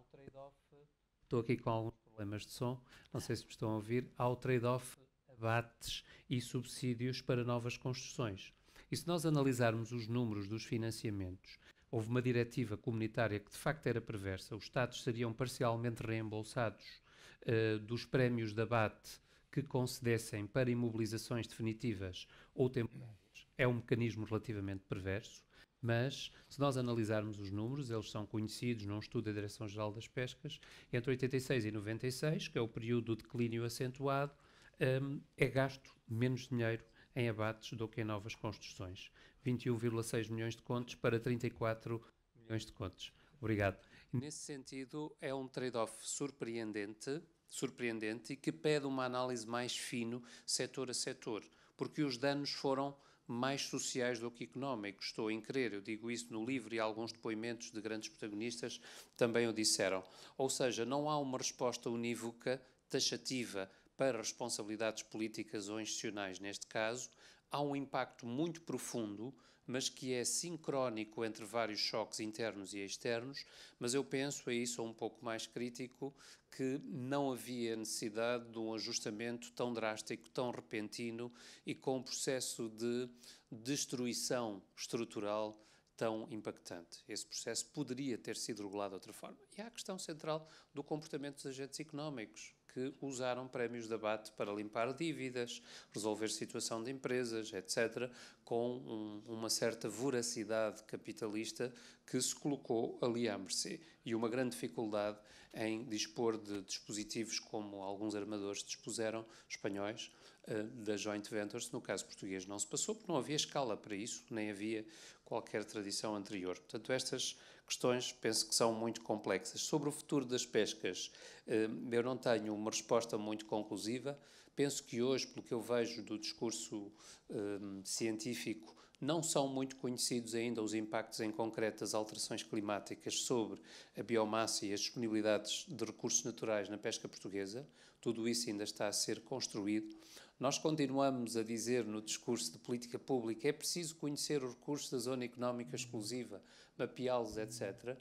B: estou aqui com alguns problemas de som, não sei se me estão a ouvir, há o trade-off abates e subsídios para novas construções. E se nós analisarmos os números dos financiamentos, houve uma diretiva comunitária que de facto era perversa. Os Estados seriam parcialmente reembolsados uh, dos prémios de abate que concedessem para imobilizações definitivas ou temporárias. É um mecanismo relativamente perverso, mas se nós analisarmos os números, eles são conhecidos num estudo da Direção-Geral das Pescas, entre 86 e 96, que é o período de declínio acentuado, um, ehm, é gasto menos dinheiro em abates do que em novas construções. 21,6 milhões de contos para 34 milhões de contos. Obrigado. Nesse sentido, é um trade-off surpreendente, surpreendente e que pede uma análise mais fino, setor a setor, porque os danos foram mais sociais do que económicos. Estou em crer, eu digo isso no livro e alguns depoimentos de grandes protagonistas também o disseram. Ou seja, não há uma resposta unívoca, taxativa, para responsabilidades políticas ou institucionais, neste caso, há um impacto muito profundo, mas que é sincrónico entre vários choques internos e externos, mas eu penso, aí sou um pouco mais crítico, que não havia necessidade de um ajustamento tão drástico, tão repentino e com um processo de destruição estrutural tão impactante. Esse processo poderia ter sido regulado de outra forma. E há a questão central do comportamento dos agentes económicos que usaram prémios de abate para limpar dívidas, resolver situação de empresas, etc., com um, uma certa voracidade capitalista que se colocou ali à mercê e uma grande dificuldade em dispor de dispositivos como alguns armadores dispuseram, espanhóis, eh, da joint ventures, no caso português não se passou, porque não havia escala para isso, nem havia qualquer tradição anterior. Portanto, estas questões penso que são muito complexas. Sobre o futuro das pescas, eh, eu não tenho uma resposta muito conclusiva. Penso que hoje, pelo que eu vejo do discurso eh, científico, não são muito conhecidos ainda os impactos em concreto das alterações climáticas sobre a biomassa e as disponibilidades de recursos naturais na pesca portuguesa. Tudo isso ainda está a ser construído nós continuamos a dizer no discurso de política pública é preciso conhecer os recursos da zona económica exclusiva, mapeá-los, etc.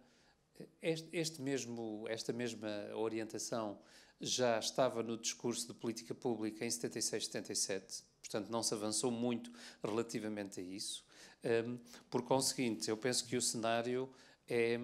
B: Este, este, mesmo, esta mesma orientação já estava no discurso de política pública em 76, 77, portanto não se avançou muito relativamente a isso. Um, por conseguinte, eu penso que o cenário é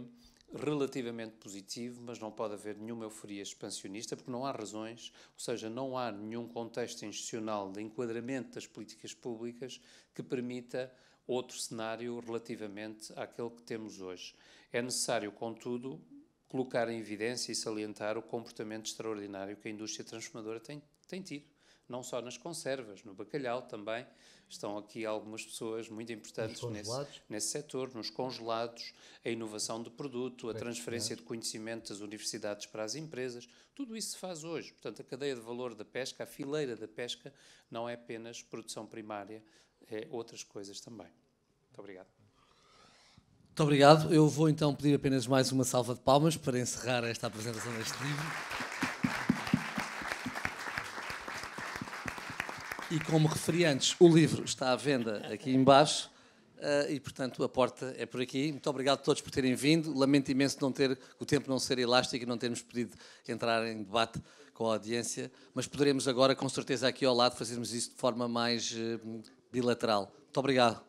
B: relativamente positivo, mas não pode haver nenhuma euforia expansionista, porque não há razões, ou seja, não há nenhum contexto institucional de enquadramento das políticas públicas que permita outro cenário relativamente àquele que temos hoje. É necessário, contudo, colocar em evidência e salientar o comportamento extraordinário que a indústria transformadora tem, tem tido, não só nas conservas, no bacalhau também, Estão aqui algumas pessoas muito importantes nesse, nesse setor, nos congelados, a inovação de produto, a transferência de conhecimento das universidades para as empresas. Tudo isso se faz hoje. Portanto, a cadeia de valor da pesca, a fileira da pesca, não é apenas produção primária, é outras coisas também. Muito obrigado. Muito obrigado.
C: Eu vou então pedir apenas mais uma salva de palmas para encerrar esta apresentação deste livro. E como referi antes, o livro está à venda aqui embaixo uh, e, portanto, a porta é por aqui. Muito obrigado a todos por terem vindo. Lamento imenso não ter, o tempo não ser elástico e não termos podido entrar em debate com a audiência, mas poderemos agora, com certeza, aqui ao lado, fazermos isso de forma mais uh, bilateral. Muito obrigado.